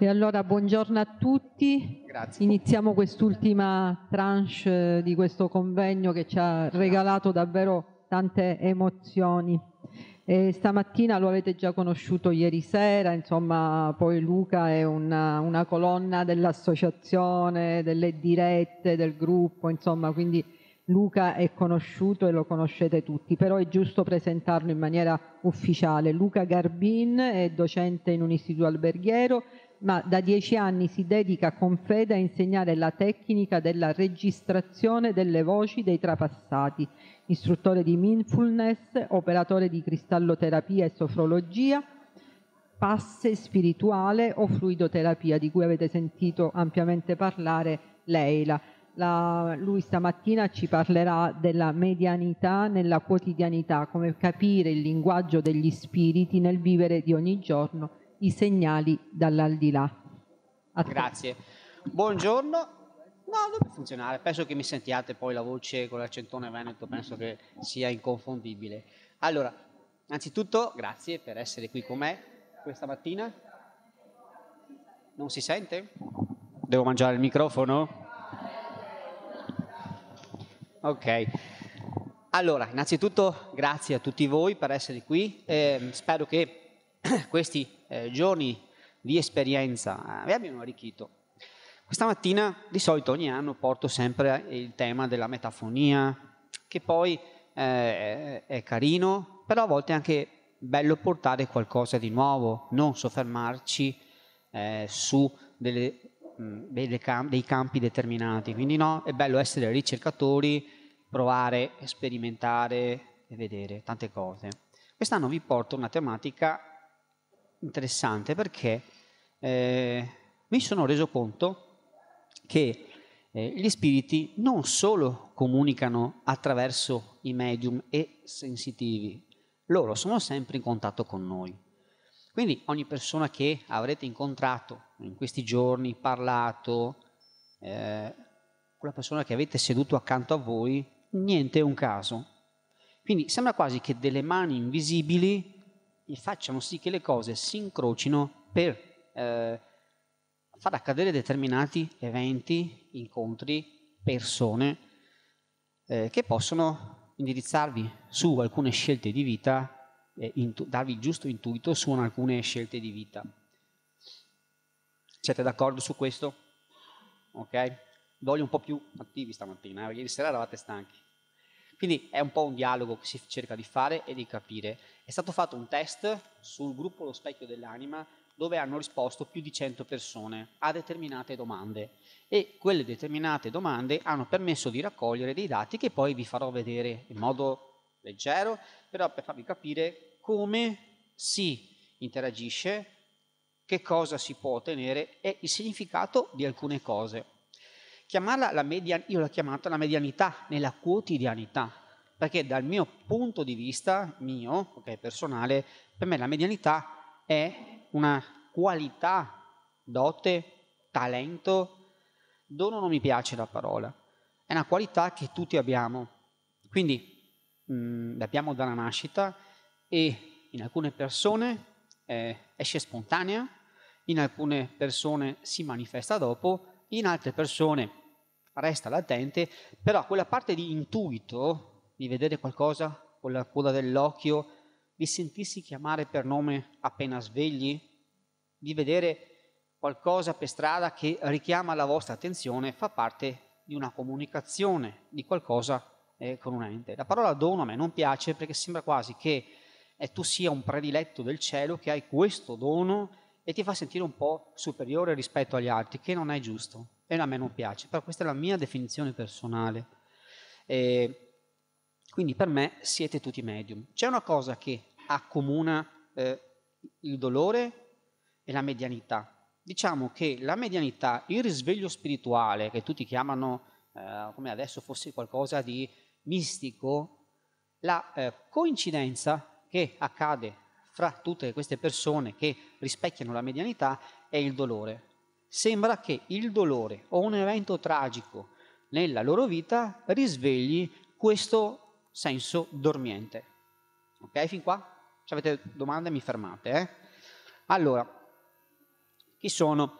E allora buongiorno a tutti. Grazie. Iniziamo quest'ultima tranche eh, di questo convegno che ci ha regalato davvero tante emozioni. E stamattina lo avete già conosciuto ieri sera, insomma, poi Luca è una, una colonna dell'associazione, delle dirette, del gruppo, insomma, quindi Luca è conosciuto e lo conoscete tutti, però è giusto presentarlo in maniera ufficiale. Luca Garbin è docente in un istituto alberghiero, ma da dieci anni si dedica con fede a insegnare la tecnica della registrazione delle voci dei trapassati, istruttore di mindfulness, operatore di cristalloterapia e sofrologia, passe spirituale o fluidoterapia, di cui avete sentito ampiamente parlare Leila la, lui stamattina ci parlerà della medianità nella quotidianità, come capire il linguaggio degli spiriti nel vivere di ogni giorno i segnali dall'aldilà. Grazie. Buongiorno. No, deve funzionare. Penso che mi sentiate poi la voce con l'accentone veneto, penso che sia inconfondibile. Allora, innanzitutto, grazie per essere qui con me questa mattina. Non si sente? Devo mangiare il microfono? Ok. Allora, innanzitutto grazie a tutti voi per essere qui. Eh, spero che questi eh, giorni di esperienza vi eh, abbiano arricchito. Questa mattina, di solito ogni anno, porto sempre il tema della metafonia, che poi eh, è carino, però a volte è anche bello portare qualcosa di nuovo, non soffermarci eh, su delle, mh, mm, dei, campi, dei campi determinati. Quindi no, è bello essere ricercatori, provare, sperimentare e vedere tante cose. Quest'anno vi porto una tematica interessante perché eh, mi sono reso conto che eh, gli spiriti non solo comunicano attraverso i medium e sensitivi, loro sono sempre in contatto con noi. Quindi ogni persona che avrete incontrato in questi giorni, parlato, eh, quella persona che avete seduto accanto a voi, niente è un caso. Quindi sembra quasi che delle mani invisibili facciano sì che le cose si incrocino per eh, far accadere determinati eventi, incontri, persone eh, che possono indirizzarvi su alcune scelte di vita, eh, intu- darvi il giusto intuito su alcune scelte di vita. Siete d'accordo su questo? Ok? voglio un po' più attivi stamattina, eh, ieri sera eravate stanchi. Quindi è un po' un dialogo che si cerca di fare e di capire. È stato fatto un test sul gruppo Lo Specchio dell'Anima dove hanno risposto più di 100 persone a determinate domande e quelle determinate domande hanno permesso di raccogliere dei dati che poi vi farò vedere in modo leggero, però per farvi capire come si interagisce, che cosa si può ottenere e il significato di alcune cose. Chiamarla la media, io l'ho chiamata la medianità nella quotidianità, perché dal mio punto di vista, mio, okay, personale, per me la medianità è una qualità, dote, talento, dono non mi piace la parola, è una qualità che tutti abbiamo, quindi mh, mm, l'abbiamo dalla nascita e in alcune persone eh, esce spontanea, in alcune persone si manifesta dopo, in altre persone resta latente, però quella parte di intuito, di vedere qualcosa con la coda dell'occhio, di sentirsi chiamare per nome appena svegli, di vedere qualcosa per strada che richiama la vostra attenzione, fa parte di una comunicazione, di qualcosa eh, con un ente. La parola dono a me non piace perché sembra quasi che eh, tu sia un prediletto del cielo, che hai questo dono e ti fa sentire un po' superiore rispetto agli altri, che non è giusto e a me non piace, però questa è la mia definizione personale. E quindi per me siete tutti medium. C'è una cosa che accomuna eh, il dolore e la medianità. Diciamo che la medianità, il risveglio spirituale, che tutti chiamano eh, come adesso fosse qualcosa di mistico, la eh, coincidenza che accade fra tutte queste persone che rispecchiano la medianità è il dolore. Sembra che il dolore o un evento tragico nella loro vita risvegli questo senso dormiente. Ok, fin qua? Se avete domande mi fermate. Eh? Allora, chi sono?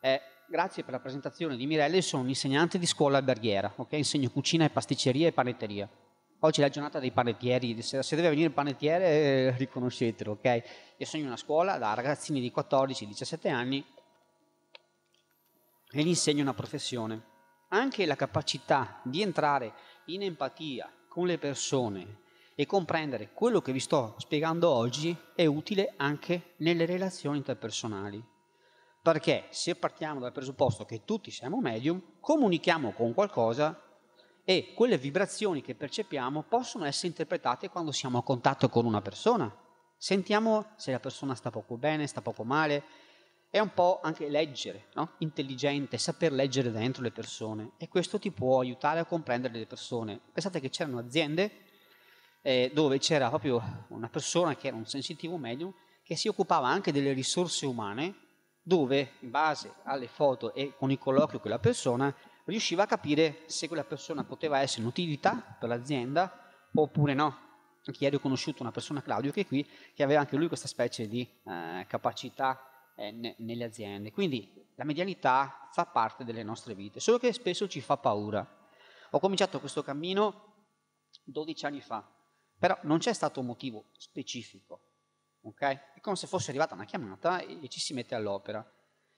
Eh, grazie per la presentazione di Mirelle, sono un insegnante di scuola alberghiera, ok? insegno cucina e pasticceria e panetteria. Oggi è la giornata dei panettieri, se, se deve venire il panettiere eh, riconoscetelo, ok? Io sono in una scuola da ragazzini di 14-17 anni e gli insegno una professione. Anche la capacità di entrare in empatia con le persone e comprendere quello che vi sto spiegando oggi è utile anche nelle relazioni interpersonali. Perché se partiamo dal presupposto che tutti siamo medium, comunichiamo con qualcosa e quelle vibrazioni che percepiamo possono essere interpretate quando siamo a contatto con una persona. Sentiamo se la persona sta poco bene, sta poco male. È un po' anche leggere, no? intelligente, saper leggere dentro le persone e questo ti può aiutare a comprendere le persone. Pensate che c'erano aziende eh, dove c'era proprio una persona che era un sensitivo medium che si occupava anche delle risorse umane, dove in base alle foto e con il colloquio con la persona riusciva a capire se quella persona poteva essere un'utilità per l'azienda oppure no. Anche ieri ho conosciuto una persona, Claudio, che è qui, che aveva anche lui questa specie di eh, capacità eh, ne, nelle aziende. Quindi la medialità fa parte delle nostre vite, solo che spesso ci fa paura. Ho cominciato questo cammino 12 anni fa, però non c'è stato un motivo specifico. Okay? È come se fosse arrivata una chiamata e ci si mette all'opera.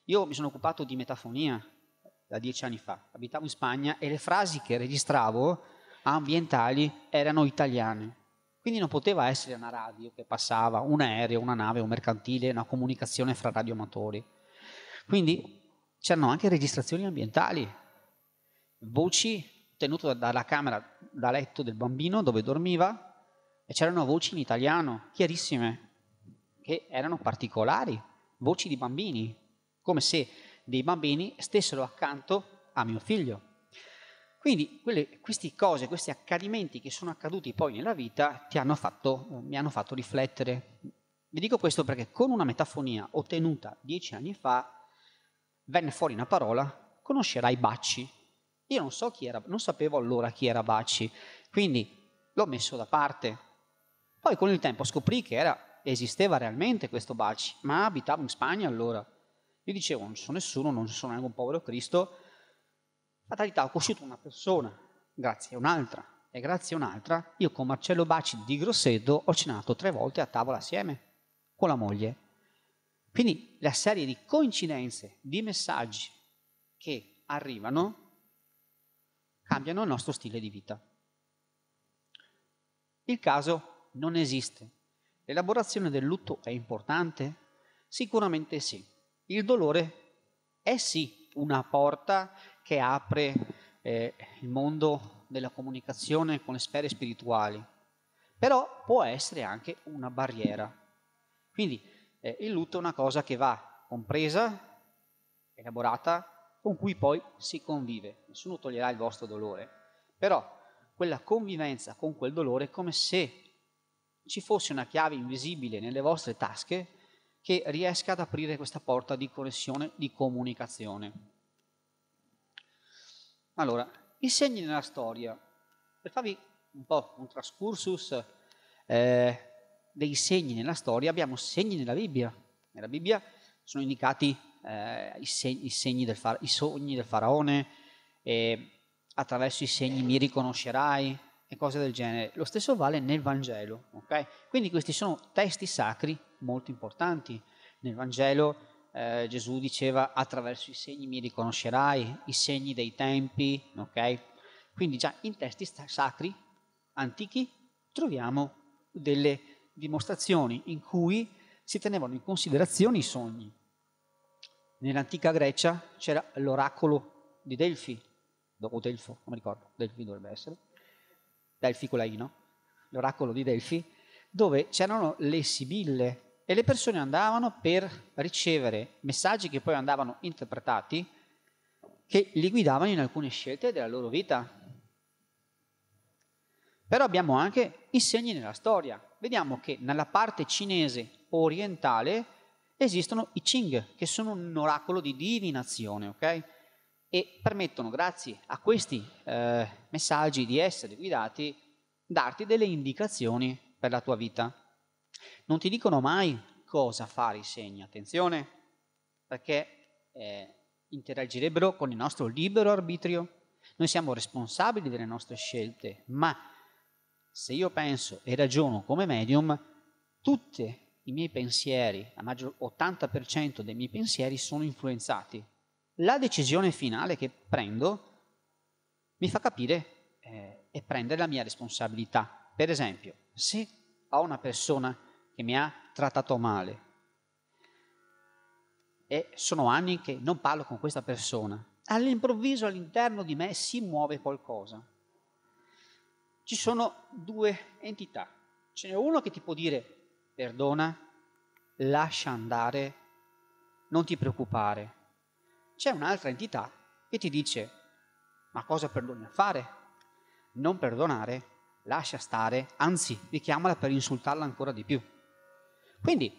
Io mi sono occupato di metafonia da dieci anni fa, abitavo in Spagna e le frasi che registravo ambientali erano italiane. Quindi non poteva essere una radio che passava, un aereo, una nave, un mercantile, una comunicazione fra radioamatori. Quindi c'erano anche registrazioni ambientali, voci tenute dalla camera da letto del bambino dove dormiva e c'erano voci in italiano chiarissime che erano particolari, voci di bambini, come se dei bambini stessero accanto a mio figlio. Quindi quelle, queste cose, questi accadimenti che sono accaduti poi nella vita hanno fatto, mi hanno fatto riflettere. Vi dico questo perché con una metafonia ottenuta dieci anni fa venne fuori una parola, conoscerai Bacci. Io non, so era, non sapevo allora chi era Bacci, quindi l'ho messo da parte. Poi con il tempo scoprì che era, esisteva realmente questo Bacci, ma abitavo in Spagna allora gli dicevo, non ci sono nessuno, non ci sono neanche un povero Cristo. Fatalità, ho conosciuto una persona, grazie a un'altra, e grazie a un'altra, io con Marcello Baci di Grosseto ho cenato tre volte a tavola assieme, con la moglie. Quindi la serie di coincidenze, di messaggi che arrivano, cambiano il nostro stile di vita. Il caso non esiste. L'elaborazione del lutto è importante? Sicuramente sì. Il dolore è sì una porta che apre eh, il mondo della comunicazione con le sfere spirituali, però può essere anche una barriera. Quindi eh, il lutto è una cosa che va compresa, elaborata, con cui poi si convive. Nessuno toglierà il vostro dolore, però quella convivenza con quel dolore è come se ci fosse una chiave invisibile nelle vostre tasche che riesca ad aprire questa porta di connessione, di comunicazione. Allora, i segni nella storia, per farvi un po' un trascursus eh, dei segni nella storia, abbiamo segni nella Bibbia. Nella Bibbia sono indicati eh, i, segni, i, segni del far- i sogni del faraone, eh, attraverso i segni mi riconoscerai e cose del genere. Lo stesso vale nel Vangelo. Okay? Quindi questi sono testi sacri molto importanti. Nel Vangelo eh, Gesù diceva attraverso i segni mi riconoscerai, i segni dei tempi, ok? Quindi già in testi sacri, antichi, troviamo delle dimostrazioni in cui si tenevano in considerazione i sogni. Nell'antica Grecia c'era l'oracolo di Delfi, dopo Delfo, non mi ricordo, Delfi dovrebbe essere, Delfi con la I, no? L'oracolo di Delfi, dove c'erano le sibille e le persone andavano per ricevere messaggi che poi andavano interpretati, che li guidavano in alcune scelte della loro vita. Però abbiamo anche i segni nella storia. Vediamo che nella parte cinese orientale esistono i Qing, che sono un oracolo di divinazione, ok? E permettono, grazie a questi eh, messaggi di essere guidati, darti delle indicazioni per la tua vita. Non ti dicono mai cosa fare i segni, attenzione, perché eh, interagirebbero con il nostro libero arbitrio. Noi siamo responsabili delle nostre scelte, ma se io penso e ragiono come medium, tutti i miei pensieri, la maggior 80% dei miei pensieri sono influenzati. La decisione finale che prendo mi fa capire eh, e prendere la mia responsabilità. Per esempio, se ho una persona che che mi ha trattato male. E sono anni che non parlo con questa persona. All'improvviso all'interno di me si muove qualcosa. Ci sono due entità. Ce n'è uno che ti può dire perdona, lascia andare, non ti preoccupare. C'è un'altra entità che ti dice ma cosa perdoni a fare? Non perdonare, lascia stare, anzi richiamala per insultarla ancora di più. Quindi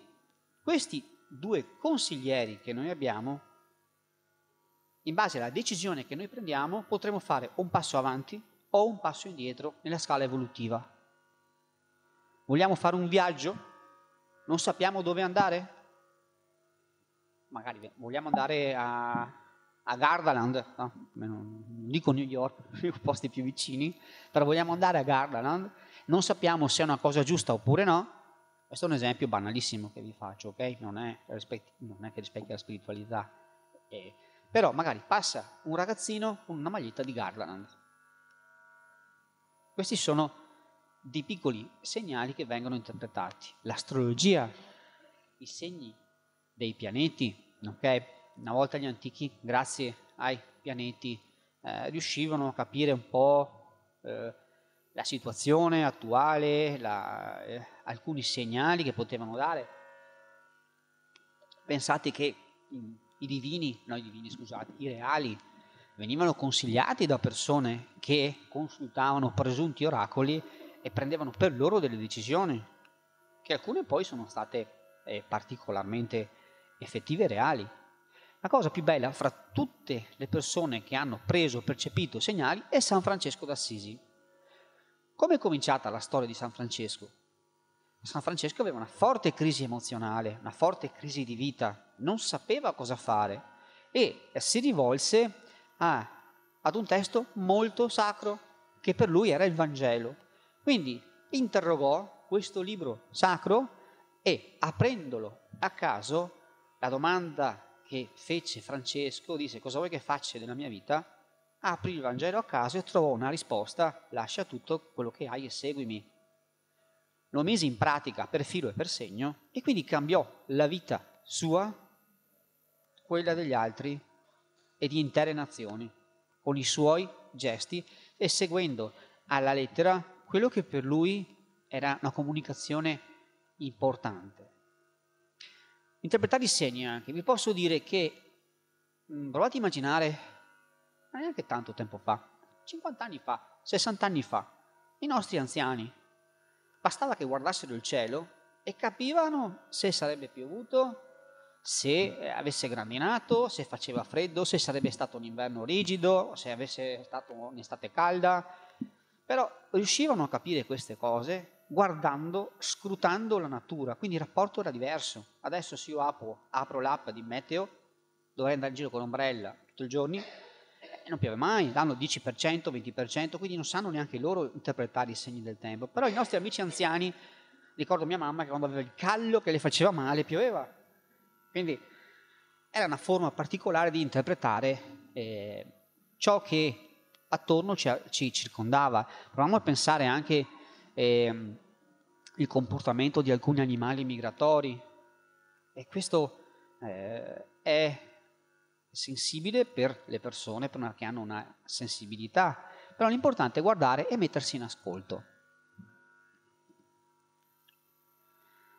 questi due consiglieri che noi abbiamo, in base alla decisione che noi prendiamo, potremo fare un passo avanti o un passo indietro nella scala evolutiva. Vogliamo fare un viaggio? Non sappiamo dove andare? Magari vogliamo andare a, a Gardaland, no, non dico New York, i posti più vicini, però vogliamo andare a Gardaland, non sappiamo se è una cosa giusta oppure no, questo è un esempio banalissimo che vi faccio, ok? Non è, rispecchi, non è che rispecchia la spiritualità. Eh, però magari passa un ragazzino con una maglietta di Garland. Questi sono dei piccoli segnali che vengono interpretati. L'astrologia, i segni dei pianeti, ok? Una volta gli antichi, grazie ai pianeti, eh, riuscivano a capire un po' eh, la situazione attuale, la, eh, alcuni segnali che potevano dare. Pensate che i divini, no i divini scusate, i reali venivano consigliati da persone che consultavano presunti oracoli e prendevano per loro delle decisioni, che alcune poi sono state eh, particolarmente effettive e reali. La cosa più bella fra tutte le persone che hanno preso, percepito segnali è San Francesco d'Assisi. Come è cominciata la storia di San Francesco? San Francesco aveva una forte crisi emozionale, una forte crisi di vita, non sapeva cosa fare e si rivolse a, ad un testo molto sacro che per lui era il Vangelo. Quindi interrogò questo libro sacro e aprendolo a caso, la domanda che fece Francesco disse cosa vuoi che faccia della mia vita? Apri il Vangelo a caso e trovò una risposta, lascia tutto quello che hai e seguimi lo mise in pratica per filo e per segno e quindi cambiò la vita sua, quella degli altri e di intere nazioni, con i suoi gesti e seguendo alla lettera quello che per lui era una comunicazione importante. Interpretare i segni anche, vi posso dire che mm, provate a immaginare, non è neanche tanto tempo fa, 50 anni fa, 60 anni fa, i nostri anziani, bastava che guardassero il cielo e capivano se sarebbe piovuto, se eh, avesse grandinato, se faceva freddo, se sarebbe stato un inverno rigido, se avesse stato un'estate calda. Però riuscivano a capire queste cose guardando, scrutando la natura, quindi il rapporto era diverso. Adesso se io apro, apro l'app di Meteo, dovrei andare in giro con l'ombrella tutto il giorno, non piove mai, danno 10%, 20%, quindi non sanno neanche loro interpretare i segni del tempo. Però i nostri amici anziani, ricordo mia mamma che quando aveva il callo che le faceva male, pioveva. Quindi era una forma particolare di interpretare eh, ciò che attorno ci, ci, circondava. Proviamo a pensare anche eh, il comportamento di alcuni animali migratori. E questo eh, è sensibile per le persone che hanno una sensibilità, però l'importante è guardare e mettersi in ascolto.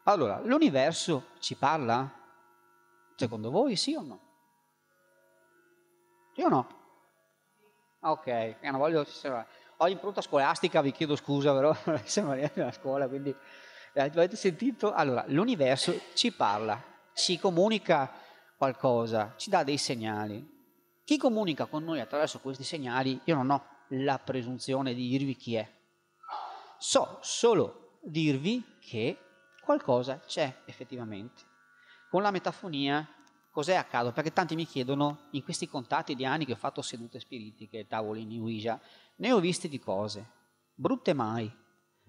Allora, l'universo ci parla? Secondo voi sì o no? Sì o no? Ok, eh, non voglio... Ho l'impronta scolastica, vi chiedo scusa, però siamo arrivati alla scuola, quindi... Eh, avete sentito? Allora, l'universo ci parla, ci comunica qualcosa, ci dà dei segnali. Chi comunica con noi attraverso questi segnali, io non ho la presunzione di dirvi chi è. So solo dirvi che qualcosa c'è effettivamente. Con la metafonia cos'è accaduto? Perché tanti mi chiedono in questi contatti di anni che ho fatto sedute spiritiche, tavolini, Ouija, ne ho viste di cose, brutte mai.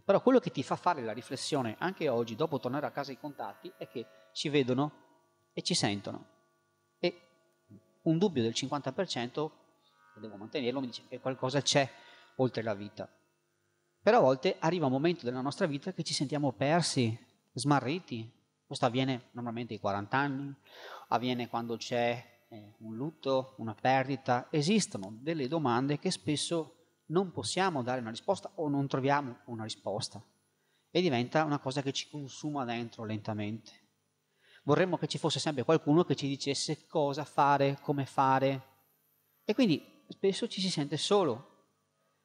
Però quello che ti fa fare la riflessione anche oggi, dopo tornare a casa i contatti, è che ci vedono e ci sentono un dubbio del 50% devo mantenerlo mi dice che qualcosa c'è oltre la vita. Però a volte arriva un momento della nostra vita che ci sentiamo persi, smarriti. Questo avviene normalmente ai 40 anni, avviene quando c'è eh, un lutto, una perdita. Esistono delle domande che spesso non possiamo dare una risposta o non troviamo una risposta e diventa una cosa che ci consuma dentro lentamente vorremmo che ci fosse sempre qualcuno che ci dicesse cosa fare, come fare. E quindi spesso ci si sente solo.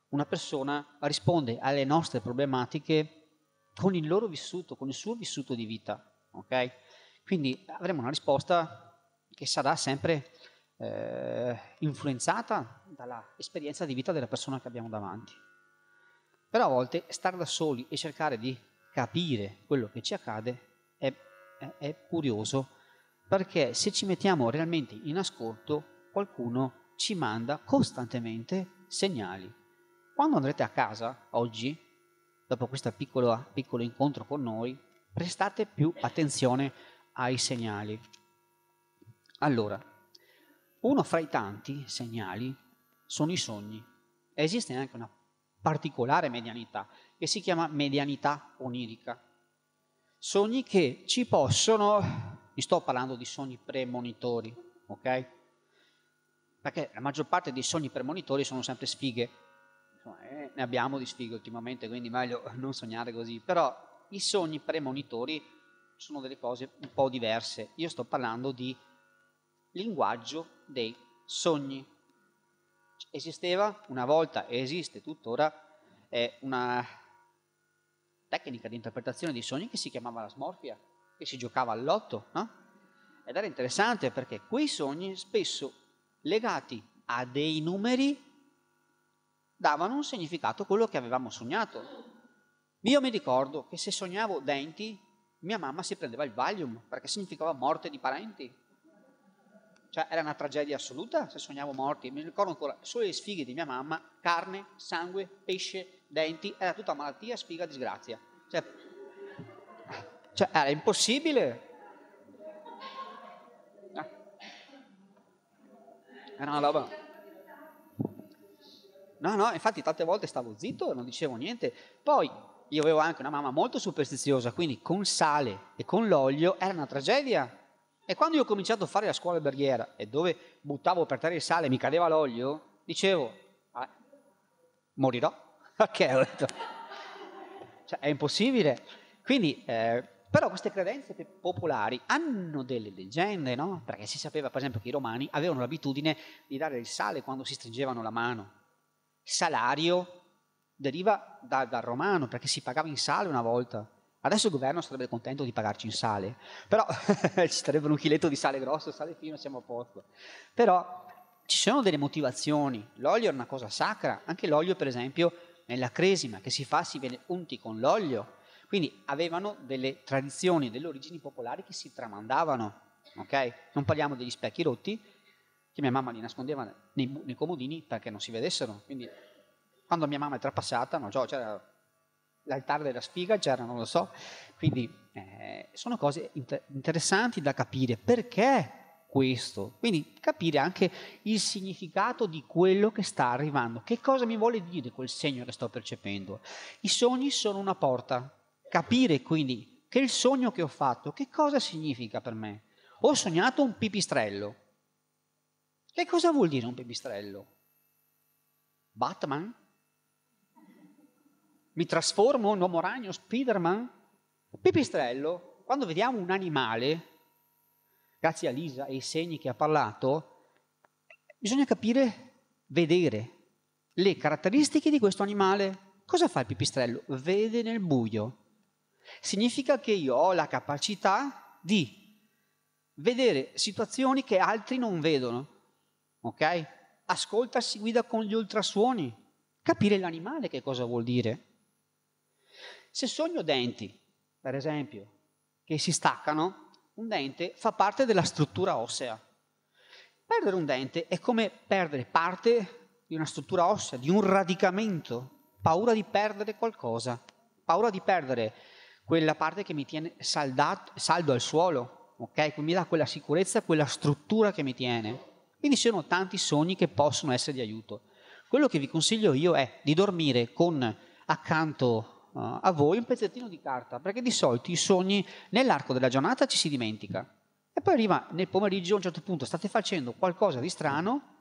Una persona risponde alle nostre problematiche con il loro vissuto, con il suo vissuto di vita. Okay? Quindi avremo una risposta che sarà sempre eh, influenzata dall'esperienza di vita della persona che abbiamo davanti. Però a volte stare da soli e cercare di capire quello che ci accade è è curioso perché se ci mettiamo realmente in ascolto, qualcuno ci manda costantemente segnali. Quando andrete a casa oggi, dopo questo piccolo, piccolo incontro con noi, prestate più attenzione ai segnali. Allora, uno fra i tanti segnali sono i sogni. Esiste anche una particolare medianità che si chiama medianità onirica sogni che ci possono, vi sto parlando di sogni premonitori, ok? Perché la maggior parte dei sogni premonitori sono sempre sfighe, Insomma, eh, ne abbiamo di sfighe ultimamente, quindi meglio non sognare così, però i sogni premonitori sono delle cose un po' diverse. Io sto parlando di linguaggio dei sogni. Esisteva una volta e esiste tuttora una tecnica di interpretazione di sogni che si chiamava la smorfia, che si giocava all'otto, no? Ed era interessante perché quei sogni spesso legati a dei numeri davano un significato a quello che avevamo sognato. Io mi ricordo che se sognavo denti, mia mamma si prendeva il Valium perché significava morte di parenti. Cioè era una tragedia assoluta se sognavo morti. Mi ricordo ancora solo le sfighe di mia mamma, carne, sangue, pesce, denti, era tutta malattia, sfiga, disgrazia. Cioè, cioè era impossibile. Eh. Era una roba... No, no, infatti tante volte stavo zitto, non dicevo niente. Poi io avevo anche una mamma molto superstiziosa, quindi con sale e con l'olio era una tragedia. E quando io ho cominciato a fare la scuola alberghiera e dove buttavo per terra il sale e mi cadeva l'olio, dicevo, ah, morirò ok, ho detto, cioè, è impossibile. Quindi, eh, però queste credenze popolari hanno delle leggende, no? Perché si sapeva, per esempio, che i romani avevano l'abitudine di dare il sale quando si stringevano la mano. Salario deriva da, dal romano, perché si pagava in sale una volta. Adesso il governo sarebbe contento di pagarci in sale, però ci sarebbe un chiletto di sale grosso, sale fino, siamo a posto. Però ci sono delle motivazioni. L'olio è una cosa sacra, anche l'olio, per esempio, nella cresima che si fa si viene unti con l'olio. Quindi avevano delle tradizioni, delle origini popolari che si tramandavano. Okay? Non parliamo degli specchi rotti, che mia mamma li nascondeva nei, nei comodini perché non si vedessero. Quindi quando mia mamma è trapassata, non so, cioè, c'era l'altare della sfiga, c'era, non lo so. Quindi eh, sono cose inter- interessanti da capire perché questo. Quindi capire anche il significato di quello che sta arrivando. Che cosa mi vuole dire quel segno che sto percependo? I sogni sono una porta. Capire quindi che il sogno che ho fatto, che cosa significa per me? Ho sognato un pipistrello. Che cosa vuol dire un pipistrello? Batman? Mi trasformo in uomo ragno, Spiderman? Pipistrello, quando vediamo un animale, grazie a Lisa e ai segni che ha parlato, bisogna capire, vedere le caratteristiche di questo animale. Cosa fa il pipistrello? Vede nel buio. Significa che io ho la capacità di vedere situazioni che altri non vedono. Ok? Ascolta, si guida con gli ultrasuoni. Capire l'animale che cosa vuol dire. Se sogno denti, per esempio, che si staccano, un dente fa parte della struttura ossea. Perdere un dente è come perdere parte di una struttura ossea, di un radicamento, paura di perdere qualcosa, paura di perdere quella parte che mi tiene saldato, saldo al suolo, ok? Mi dà quella sicurezza, quella struttura che mi tiene. Quindi ci sono tanti sogni che possono essere di aiuto. Quello che vi consiglio io è di dormire con accanto uh, a voi un pezzettino di carta, perché di solito i sogni nell'arco della giornata ci si dimentica. E poi arriva nel pomeriggio, a un certo punto state facendo qualcosa di strano,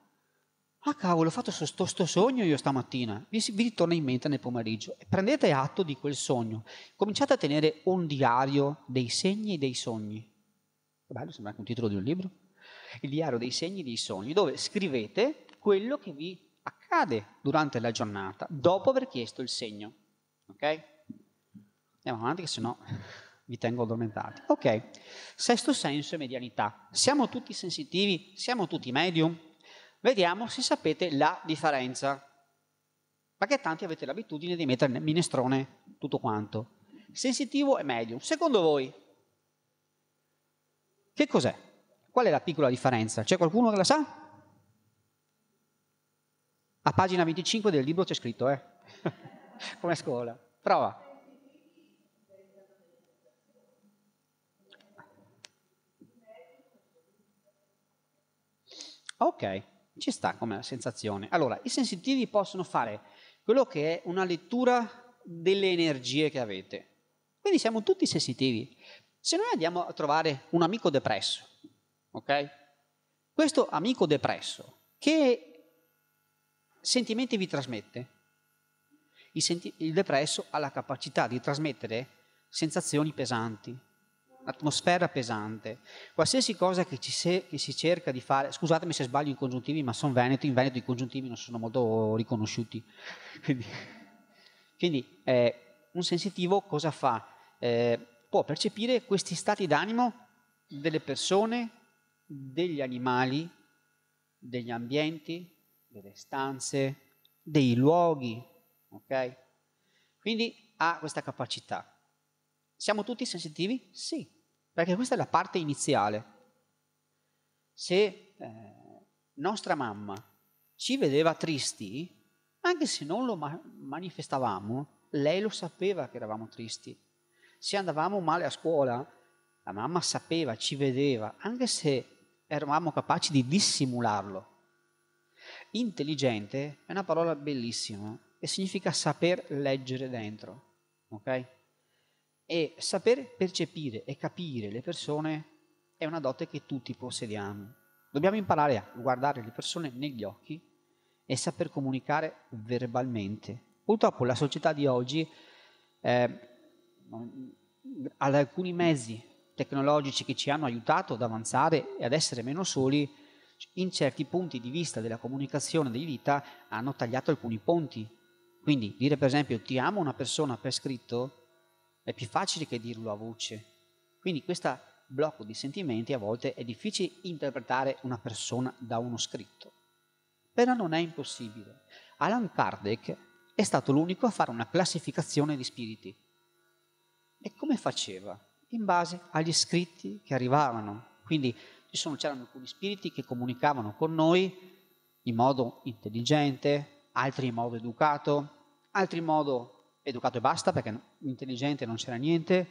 ah cavolo, ho fatto questo sto sogno io stamattina, vi, vi ritorna in mente nel pomeriggio. E prendete atto di quel sogno, cominciate a tenere un diario dei segni e dei sogni. Che bello, sembra anche un titolo di un libro. Il diario dei segni e dei sogni, dove scrivete quello che vi accade durante la giornata, dopo aver chiesto il segno. Ok? Andiamo avanti che sennò vi tengo addormentati. Ok, sesto senso e medianità. Siamo tutti sensitivi? Siamo tutti medium? Vediamo se sapete la differenza. Perché tanti avete l'abitudine di mettere nel minestrone tutto quanto. Sensitivo e medium. Secondo voi, che cos'è? Qual è la piccola differenza? C'è qualcuno che la sa? A pagina 25 del libro c'è scritto, eh. come scuola. Prova. Ok, ci sta come sensazione. Allora, i sensitivi possono fare quello che è una lettura delle energie che avete. Quindi siamo tutti sensitivi. Se noi andiamo a trovare un amico depresso, ok? Questo amico depresso, che sentimenti vi trasmette? il, il depresso ha la capacità di trasmettere sensazioni pesanti, atmosfera pesante. Qualsiasi cosa che, se, che, si cerca di fare, scusatemi se sbaglio i congiuntivi, ma sono veneto, in Veneto i congiuntivi non sono molto riconosciuti. Quindi, quindi eh, un sensitivo cosa fa? Eh, può percepire questi stati d'animo delle persone, degli animali, degli ambienti, delle stanze, dei luoghi, ok? Quindi ha questa capacità. Siamo tutti sensitivi? Sì, perché questa è la parte iniziale. Se eh, nostra mamma ci vedeva tristi, anche se non lo ma manifestavamo, lei lo sapeva che eravamo tristi. Se andavamo male a scuola, la mamma sapeva, ci vedeva, anche se eravamo capaci di dissimularlo. Intelligente è una parola bellissima, e significa saper leggere dentro, ok? E saper percepire e capire le persone è una dote che tutti possediamo. Dobbiamo imparare a guardare le persone negli occhi e saper comunicare verbalmente. Purtroppo la società di oggi eh, ha alcuni mezzi tecnologici che ci hanno aiutato ad avanzare e ad essere meno soli, in certi punti di vista della comunicazione di vita hanno tagliato alcuni ponti quindi dire per esempio ti amo una persona per scritto è più facile che dirlo a voce. Quindi questo blocco di sentimenti a volte è difficile interpretare una persona da uno scritto. Però non è impossibile. Alan Kardec è stato l'unico a fare una classificazione di spiriti. E come faceva? In base agli scritti che arrivavano. Quindi sono, c'erano alcuni spiriti che comunicavano con noi in modo intelligente, altri in modo educato, altri in modo educato e basta, perché intelligente non c'era niente,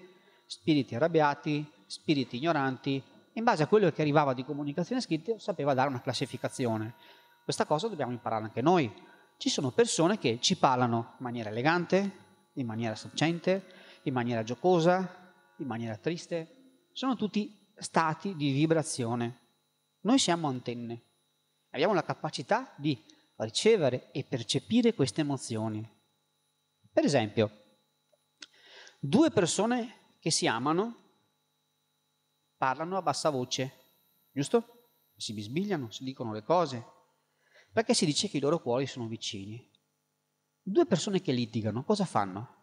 spiriti arrabbiati, spiriti ignoranti, in base a quello che arrivava di comunicazione scritta sapeva dare una classificazione. Questa cosa dobbiamo imparare anche noi. Ci sono persone che ci parlano in maniera elegante, in maniera saccente, in maniera giocosa, in maniera triste. Sono tutti stati di vibrazione. Noi siamo antenne. Abbiamo la capacità di ricevere e percepire queste emozioni. Per esempio, due persone che si amano parlano a bassa voce, giusto? Si bisbigliano, si dicono le cose, perché si dice che i loro cuori sono vicini. Due persone che litigano, cosa fanno?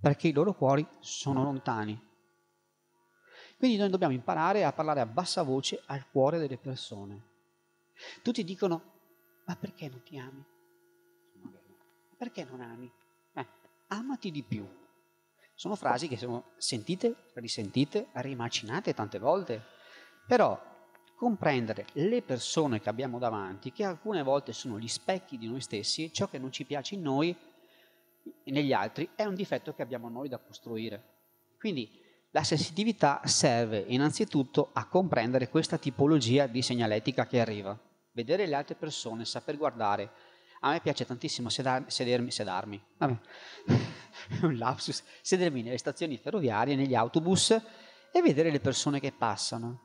Perché i loro cuori sono lontani. Quindi noi dobbiamo imparare a parlare a bassa voce al cuore delle persone. Tutti dicono, ma perché non ti ami? Perché non ami? amati di più. Sono frasi che sono sentite, risentite, rimacinate tante volte, però comprendere le persone che abbiamo davanti, che alcune volte sono gli specchi di noi stessi, ciò che non ci piace in noi e negli altri è un difetto che abbiamo noi da costruire. Quindi la sensitività serve innanzitutto a comprendere questa tipologia di segnaletica che arriva, vedere le altre persone, saper guardare, a me piace tantissimo sedar, sedermi, sedarmi, vabbè, un lapsus, sedermi nelle stazioni ferroviarie, negli autobus e vedere le persone che passano.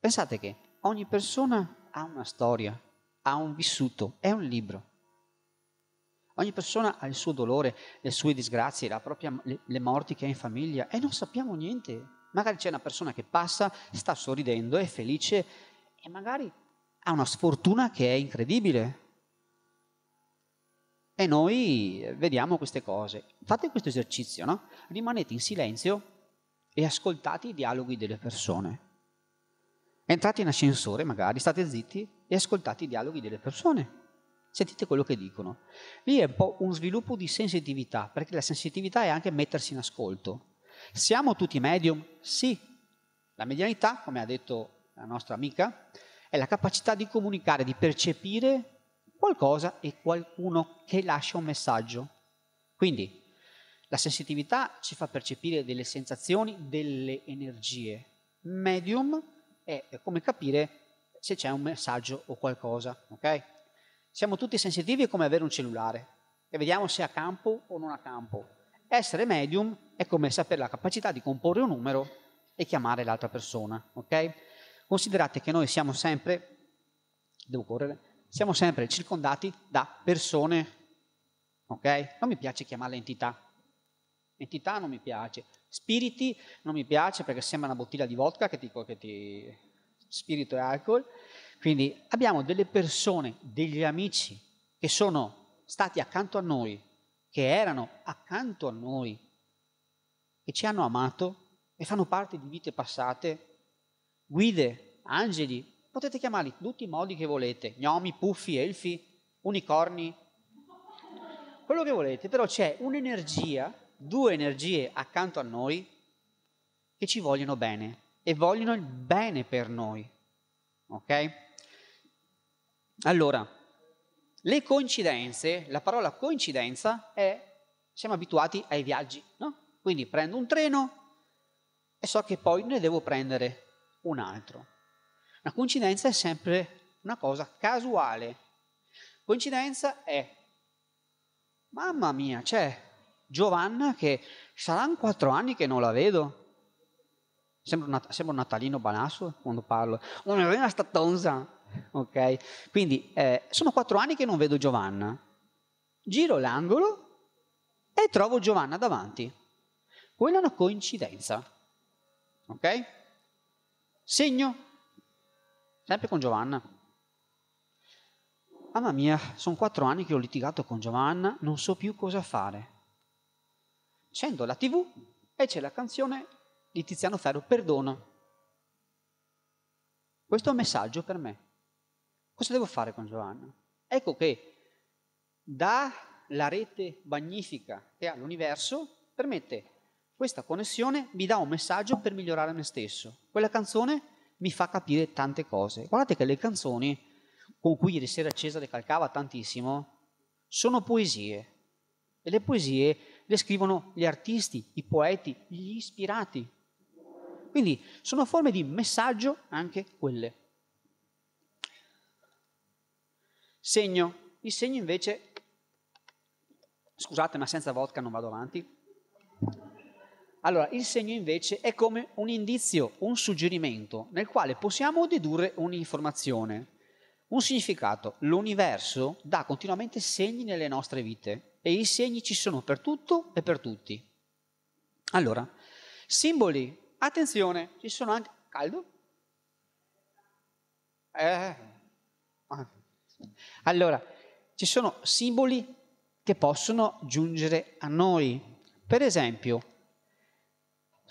Pensate che ogni persona ha una storia, ha un vissuto, è un libro. Ogni persona ha il suo dolore, le sue disgrazie, propria, le, le, morti che ha in famiglia e non sappiamo niente. Magari c'è una persona che passa, sta sorridendo, è felice e magari ha una sfortuna che è incredibile. E noi eh, vediamo queste cose. Fate questo esercizio, no? Rimanete in silenzio e ascoltate i dialoghi delle persone. Entrate in ascensore, magari, state zitti e ascoltate i dialoghi delle persone. Sentite quello che dicono. Lì è un po' un sviluppo di sensitività, perché la sensitività è anche mettersi in ascolto. Siamo tutti medium? Sì. La medianità, come ha detto la nostra amica, è la capacità di comunicare, di percepire qualcosa e qualcuno che lascia un messaggio. Quindi la sensitività ci fa percepire delle sensazioni, delle energie. Medium è come capire se c'è un messaggio o qualcosa, ok? Siamo tutti sensitivi come avere un cellulare e vediamo se ha campo o non ha campo. Essere medium è come sapere la capacità di comporre un numero e chiamare l'altra persona, ok? Considerate che noi siamo sempre, devo correre, siamo sempre circondati da persone, ok? Non mi piace chiamarle entità. Entità non mi piace. Spiriti non mi piace perché sembra una bottiglia di vodka che ti, che ti... spirito e alcol. Quindi abbiamo delle persone, degli amici che sono stati accanto a noi, che erano accanto a noi, che ci hanno amato e fanno parte di vite passate, guide, angeli, Potete chiamarli tutti i modi che volete, gnomi, puffi, elfi, unicorni, quello che volete, però c'è un'energia, due energie accanto a noi che ci vogliono bene e vogliono il bene per noi. Ok? Allora, le coincidenze, la parola coincidenza è, siamo abituati ai viaggi, no? Quindi prendo un treno e so che poi ne devo prendere un altro. Una coincidenza è sempre una cosa casuale. Coincidenza è, mamma mia, c'è Giovanna che saranno quattro anni che non la vedo. Sembra un, natalino banasso quando parlo. Non è una statonza, Ok? Quindi eh, sono quattro anni che non vedo Giovanna. Giro l'angolo e trovo Giovanna davanti. Quella è una coincidenza. Ok? Segno sempre con Giovanna. Mamma mia, sono quattro anni che ho litigato con Giovanna, non so più cosa fare. Scendo la tv e c'è la canzone di Tiziano Ferro, Perdono. Questo è un messaggio per me. Cosa devo fare con Giovanna? Ecco che dalla rete magnifica che ha l'universo permette questa connessione, mi dà un messaggio per migliorare me stesso. Quella canzone mi fa capire tante cose. Guardate che le canzoni con cui ieri sera Cesare calcava tantissimo sono poesie. E le poesie le scrivono gli artisti, i poeti, gli ispirati. Quindi sono forme di messaggio anche quelle. Segno. Il segno invece, scusate ma senza vodka non vado avanti, allora, il segno invece è come un indizio, un suggerimento, nel quale possiamo dedurre un'informazione, un significato. L'universo dà continuamente segni nelle nostre vite e i segni ci sono per tutto e per tutti. Allora, simboli, attenzione, ci sono anche... Caldo? Eh. Allora, ci sono simboli che possono giungere a noi. Per esempio,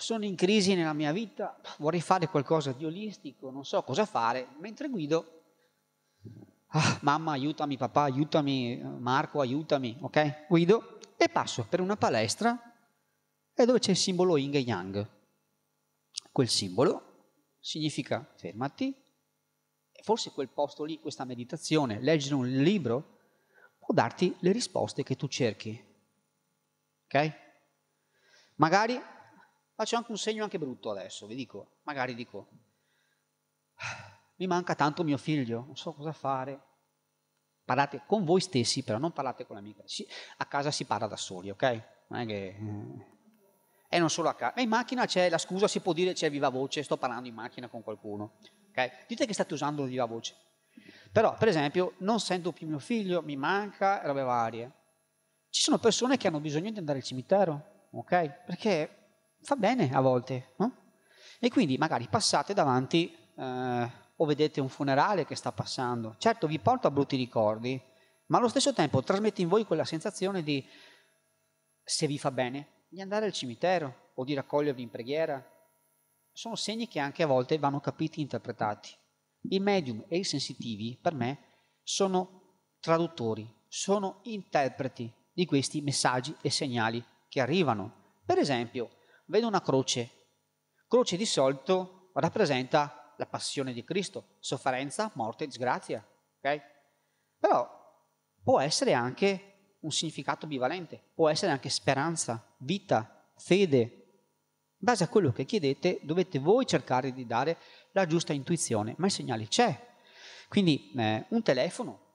sono in crisi nella mia vita, vorrei fare qualcosa di olistico, non so cosa fare, mentre guido, ah, mamma aiutami, papà aiutami, Marco aiutami, ok? Guido e passo per una palestra e eh, dove c'è il simbolo yin e yang. Quel simbolo significa fermati, forse quel posto lì, questa meditazione, leggere un libro, può darti le risposte che tu cerchi. Ok? Magari Faccio anche un segno anche brutto adesso, vi dico, magari dico, mi manca tanto mio figlio, non so cosa fare. Parlate con voi stessi, però non parlate con l'amica. a casa si parla da soli, ok? Non è che... Eh, e non solo a casa. E in macchina c'è la scusa, si può dire c'è viva voce, sto parlando in macchina con qualcuno. Okay? Dite che state usando viva voce. Però, per esempio, non sento più mio figlio, mi manca, robe varie. Ci sono persone che hanno bisogno di andare al cimitero, ok? Perché fa bene a volte. No? E quindi magari passate davanti eh, o vedete un funerale che sta passando. Certo vi porta brutti ricordi, ma allo stesso tempo trasmette in voi quella sensazione di, se vi fa bene, di andare al cimitero o di raccogliervi in preghiera. Sono segni che anche a volte vanno capiti e interpretati. I medium e i sensitivi, per me, sono traduttori, sono interpreti di questi messaggi e segnali che arrivano. Per esempio, vedo una croce. Croce di solito rappresenta la passione di Cristo, sofferenza, morte, disgrazia. Okay? Però può essere anche un significato bivalente, può essere anche speranza, vita, fede. In base a quello che chiedete dovete voi cercare di dare la giusta intuizione, ma il segnale c'è. Quindi eh, un telefono.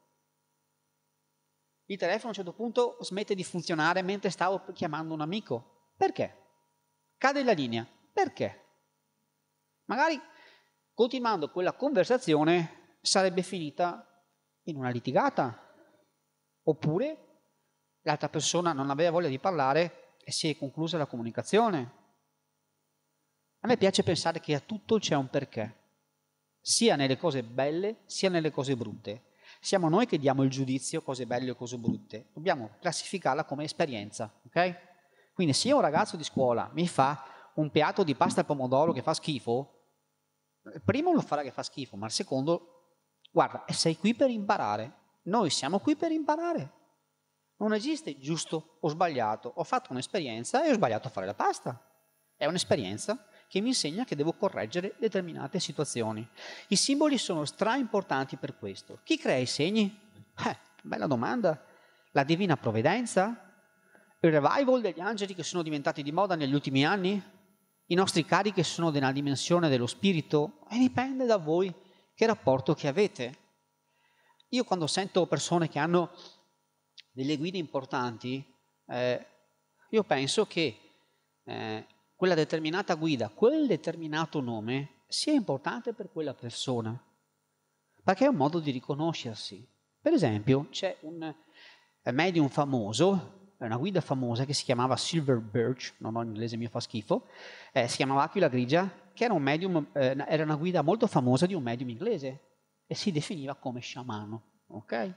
Il telefono a un certo punto smette di funzionare mentre stavo chiamando un amico. Perché? cade la linea. Perché? Magari continuando quella conversazione sarebbe finita in una litigata, oppure l'altra persona non aveva voglia di parlare e si è conclusa la comunicazione. A me piace pensare che a tutto c'è un perché, sia nelle cose belle sia nelle cose brutte. Siamo noi che diamo il giudizio cose belle o cose brutte, dobbiamo classificarla come esperienza, ok? Quindi se un ragazzo di scuola mi fa un piatto di pasta al pomodoro che fa schifo, il primo lo farà che fa schifo, ma il secondo, guarda, sei qui per imparare. Noi siamo qui per imparare. Non esiste giusto o sbagliato. Ho fatto un'esperienza e ho sbagliato a fare la pasta. È un'esperienza che mi insegna che devo correggere determinate situazioni. I simboli sono stra importanti per questo. Chi crea i segni? Eh, bella domanda. La divina provvidenza? il revival degli angeli che sono diventati di moda negli ultimi anni? I nostri cari che sono della dimensione dello spirito? E dipende da voi che rapporto che avete. Io quando sento persone che hanno delle guide importanti, eh, io penso che eh, quella determinata guida, quel determinato nome sia importante per quella persona, perché è un modo di riconoscersi. Per esempio c'è un eh, medium famoso è una guida famosa che si chiamava Silver Birch, non ho inglese mio fa schifo, eh, si chiamava Aquila Grigia, che era, un medium, eh, era una guida molto famosa di un medium inglese e si definiva come sciamano. Okay?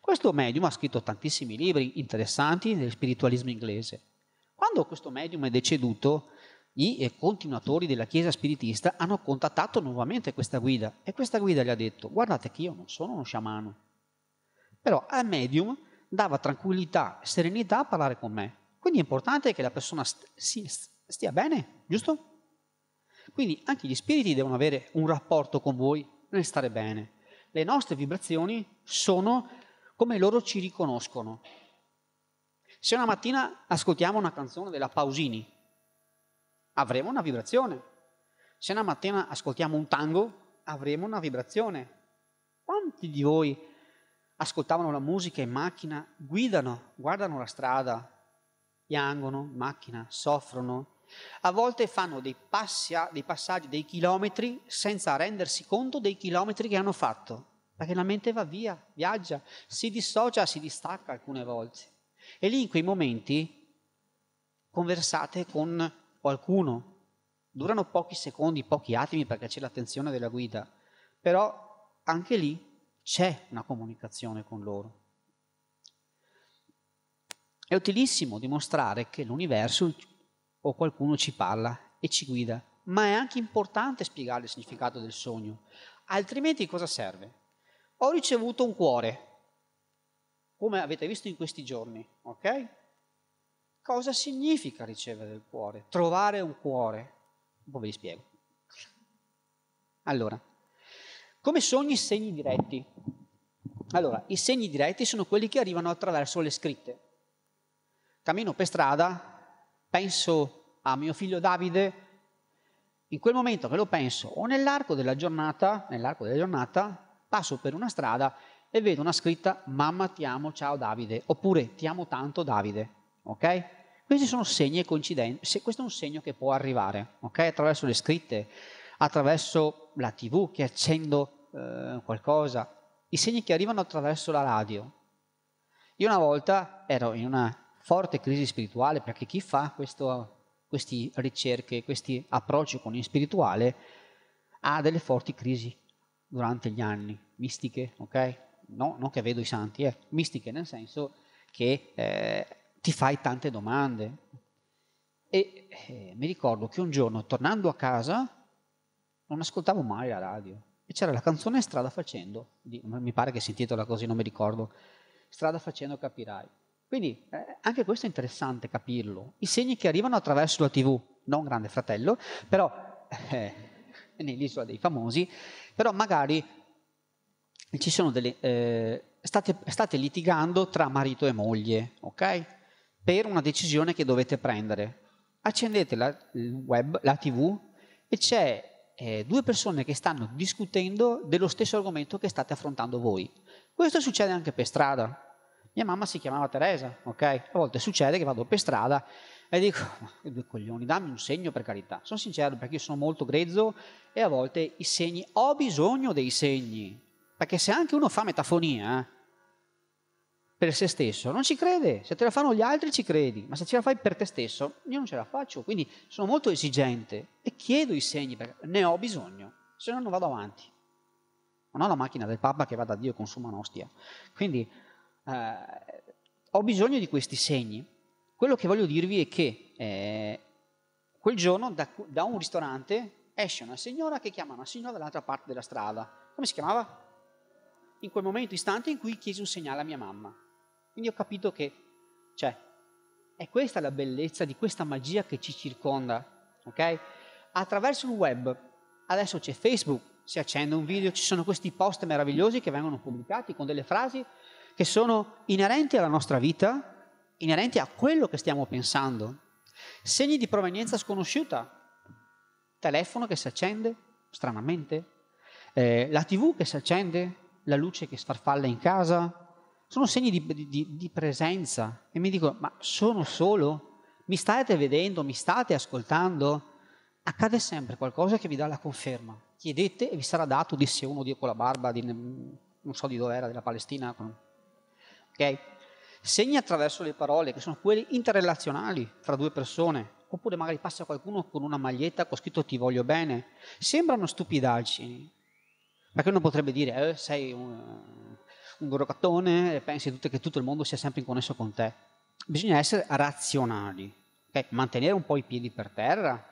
Questo medium ha scritto tantissimi libri interessanti del spiritualismo inglese. Quando questo medium è deceduto, i eh, continuatori della chiesa spiritista hanno contattato nuovamente questa guida e questa guida gli ha detto guardate che io non sono uno sciamano, però al medium dava tranquillità e serenità a parlare con me. Quindi è importante che la persona stia bene, giusto? Quindi anche gli spiriti devono avere un rapporto con voi nel stare bene. Le nostre vibrazioni sono come loro ci riconoscono. Se una mattina ascoltiamo una canzone della Pausini, avremo una vibrazione. Se una mattina ascoltiamo un tango, avremo una vibrazione. Quanti di voi ascoltavano la musica in macchina, guidano, guardano la strada, piangono in macchina, soffrono. A volte fanno dei, passi, dei passaggi, dei chilometri senza rendersi conto dei chilometri che hanno fatto, perché la mente va via, viaggia, si dissocia, si distacca alcune volte. E lì in quei momenti conversate con qualcuno, durano pochi secondi, pochi attimi perché c'è l'attenzione della guida, però anche lì c'è una comunicazione con loro. È utilissimo dimostrare che l'universo o qualcuno ci parla e ci guida, ma è anche importante spiegare il significato del sogno, altrimenti cosa serve? Ho ricevuto un cuore, come avete visto in questi giorni, ok? Cosa significa ricevere il cuore? Trovare un cuore? Poi ve li spiego. Allora, come sono i segni diretti? Allora, i segni diretti sono quelli che arrivano attraverso le scritte. Cammino per strada, penso a mio figlio Davide, in quel momento che lo penso o nell'arco della giornata, nell'arco della giornata passo per una strada e vedo una scritta mamma ti amo, ciao Davide, oppure ti amo tanto Davide, ok? Questi sono segni e coincidenze, questo è un segno che può arrivare, ok? Attraverso le scritte, attraverso la tv che accendo eh, qualcosa, i segni che arrivano attraverso la radio. Io una volta ero in una forte crisi spirituale perché chi fa questo, queste ricerche, questi approcci con il spirituale ha delle forti crisi durante gli anni, mistiche, ok? No, non che vedo i santi, eh, mistiche nel senso che eh, ti fai tante domande. E eh, mi ricordo che un giorno tornando a casa non ascoltavo mai la radio e c'era la canzone Strada Facendo, di, mi pare che si intitola così, non mi ricordo, Strada Facendo capirai. Quindi eh, anche questo è interessante capirlo, i segni che arrivano attraverso la tv, non Grande Fratello, però eh, eh nell'isola dei famosi, però magari ci sono delle... Eh, state, state litigando tra marito e moglie, ok? Per una decisione che dovete prendere. Accendete la, il web, la tv e c'è eh, due persone che stanno discutendo dello stesso argomento che state affrontando voi. Questo succede anche per strada. Mia mamma si chiamava Teresa, ok? A volte succede che vado per strada e dico, ma due coglioni, dammi un segno per carità. Sono sincero perché io sono molto grezzo e a volte i segni, ho bisogno dei segni. Perché se anche uno fa metafonia, eh, per se stesso, non ci crede. Se te la fanno gli altri ci credi, ma se ce la fai per te stesso, io non ce la faccio. Quindi sono molto esigente e chiedo i segni perché ne ho bisogno, se no non vado avanti. Non ho la macchina del Papa che va da Dio e consuma un'ostia. Quindi eh, ho bisogno di questi segni. Quello che voglio dirvi è che eh, quel giorno da, da un ristorante esce una signora che chiama una signora dall'altra parte della strada. Come si chiamava? In quel momento istante in cui chiesi un segnale a mia mamma. Quindi ho capito che c'è. Cioè, è questa la bellezza di questa magia che ci circonda, ok? Attraverso il web, adesso c'è Facebook, si accende un video, ci sono questi post meravigliosi che vengono pubblicati con delle frasi che sono inerenti alla nostra vita, inerenti a quello che stiamo pensando. Segni di provenienza sconosciuta, telefono che si accende, stranamente, eh, la tv che si accende, la luce che sfarfalla in casa, sono segni di, di, di presenza e mi dicono, ma sono solo? Mi state vedendo? Mi state ascoltando? Accade sempre qualcosa che vi dà la conferma. Chiedete e vi sarà dato, disse uno con la barba, di, non so di dove era, della Palestina. Ok? Segni attraverso le parole, che sono quelli interrelazionali tra due persone, oppure magari passa qualcuno con una maglietta con scritto ti voglio bene, sembrano stupidaggini, perché uno potrebbe dire eh, sei un, un gorocattone e pensi che tutto il mondo sia sempre in connesso con te. Bisogna essere razionali, okay? mantenere un po' i piedi per terra,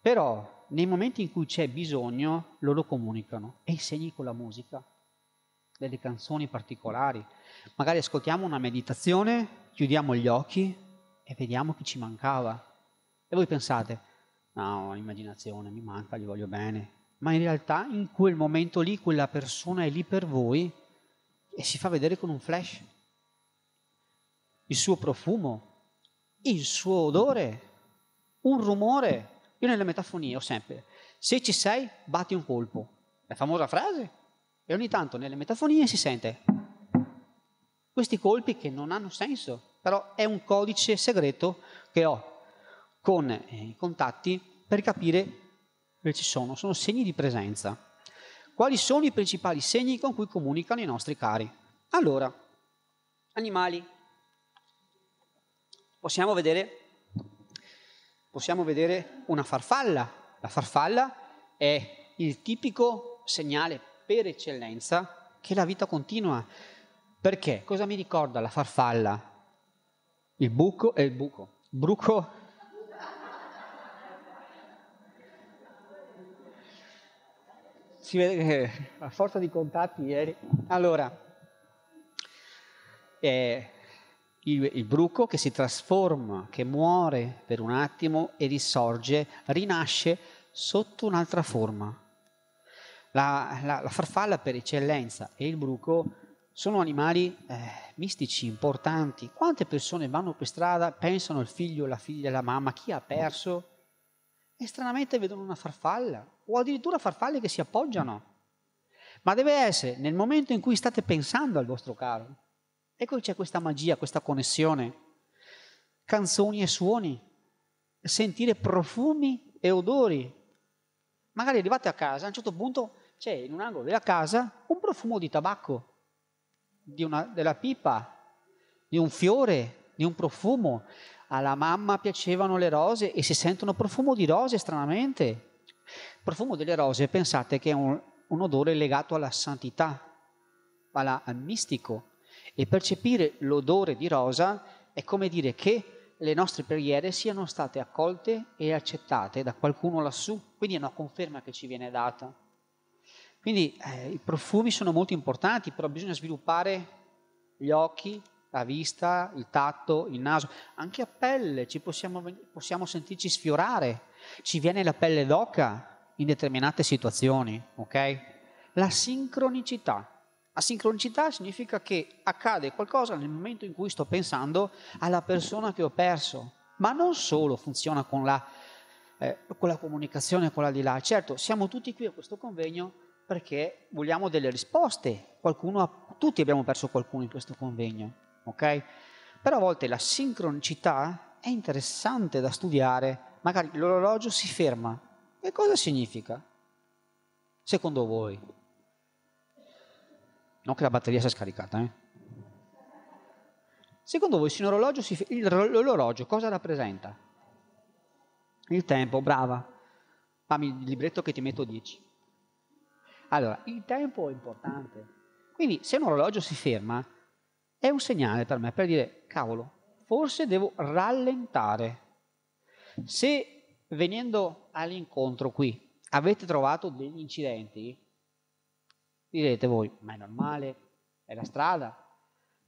però nei momenti in cui c'è bisogno loro comunicano e insegni con la musica, delle canzoni particolari. Magari ascoltiamo una meditazione, chiudiamo gli occhi e vediamo chi ci mancava. E voi pensate, no, immaginazione, mi manca, gli voglio bene. Ma in realtà in quel momento lì quella persona è lì per voi e si fa vedere con un flash. Il suo profumo, il suo odore, un rumore. Io nelle metafonie ho sempre, se ci sei, batti un colpo. La famosa frase. E ogni tanto nelle metafonie si sente questi colpi che non hanno senso, però è un codice segreto che ho con eh, i contatti per capire dove ci sono, sono segni di presenza quali sono i principali segni con cui comunicano i nostri cari. Allora, animali, possiamo vedere, possiamo vedere una farfalla. La farfalla è il tipico segnale per eccellenza che la vita continua. Perché? Cosa mi ricorda la farfalla? Il buco è eh, il buco. Bruco si vede che eh, a forza di contatti ieri... Allora, è il, il bruco che si trasforma, che muore per un attimo e risorge, rinasce sotto un'altra forma. La, la, la, farfalla per eccellenza e il bruco sono animali eh, mistici, importanti. Quante persone vanno per strada, pensano al figlio, alla figlia, alla mamma, chi ha perso e stranamente vedono una farfalla o addirittura farfalle che si appoggiano. Mm. Ma deve essere nel momento in cui state pensando al vostro caro. Ecco che c'è questa magia, questa connessione. Canzoni e suoni, sentire profumi e odori. Magari arrivate a casa, a un certo punto c'è in un angolo della casa un profumo di tabacco, di una, della pipa, di un fiore, di un profumo. Alla mamma piacevano le rose e si sentono profumo di rose stranamente profumo delle rose pensate che è un, un odore legato alla santità, alla, al mistico. E percepire l'odore di rosa è come dire che le nostre preghiere siano state accolte e accettate da qualcuno lassù, quindi è una conferma che ci viene data. Quindi eh, i profumi sono molto importanti, però bisogna sviluppare gli occhi, la vista, il tatto, il naso, anche a pelle, possiamo, possiamo sentirci sfiorare, ci viene la pelle d'oca, in determinate situazioni, ok? La sincronicità. La sincronicità significa che accade qualcosa nel momento in cui sto pensando alla persona che ho perso, ma non solo funziona con la, eh, con la comunicazione con la di là. Certo, siamo tutti qui a questo convegno perché vogliamo delle risposte. Qualcuno, tutti abbiamo perso qualcuno in questo convegno, ok? Però a volte la sincronicità è interessante da studiare. Magari l'orologio si ferma che cosa significa? Secondo voi? Non che la batteria sia scaricata, eh? Secondo voi si, l'orologio cosa rappresenta? Il tempo, brava. Fammi il libretto che ti metto 10. Allora, il tempo è importante. Quindi se un orologio si ferma è un segnale per me per dire cavolo, forse devo rallentare. Se venendo all'incontro qui, avete trovato degli incidenti? Direte voi, ma è normale, è la strada.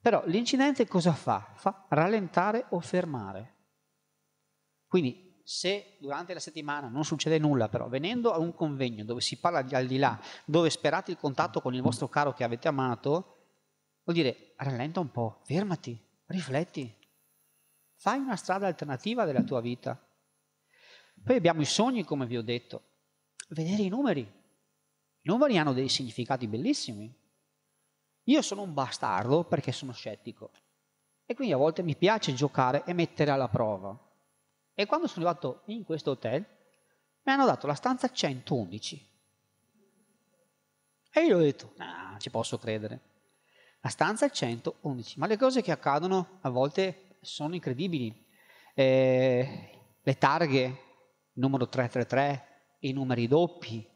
Però l'incidente cosa fa? Fa rallentare o fermare. Quindi se durante la settimana non succede nulla, però venendo a un convegno dove si parla di al di là, dove sperate il contatto con il vostro caro che avete amato, vuol dire rallenta un po', fermati, rifletti, fai una strada alternativa della tua vita. Poi abbiamo i sogni, come vi ho detto, vedere i numeri. I numeri hanno dei significati bellissimi. Io sono un bastardo perché sono scettico e quindi a volte mi piace giocare e mettere alla prova. E quando sono arrivato in questo hotel mi hanno dato la stanza 111. E io ho detto, no, nah, non ci posso credere. La stanza 111, ma le cose che accadono a volte sono incredibili. Eh, le targhe numero 333, i numeri doppi.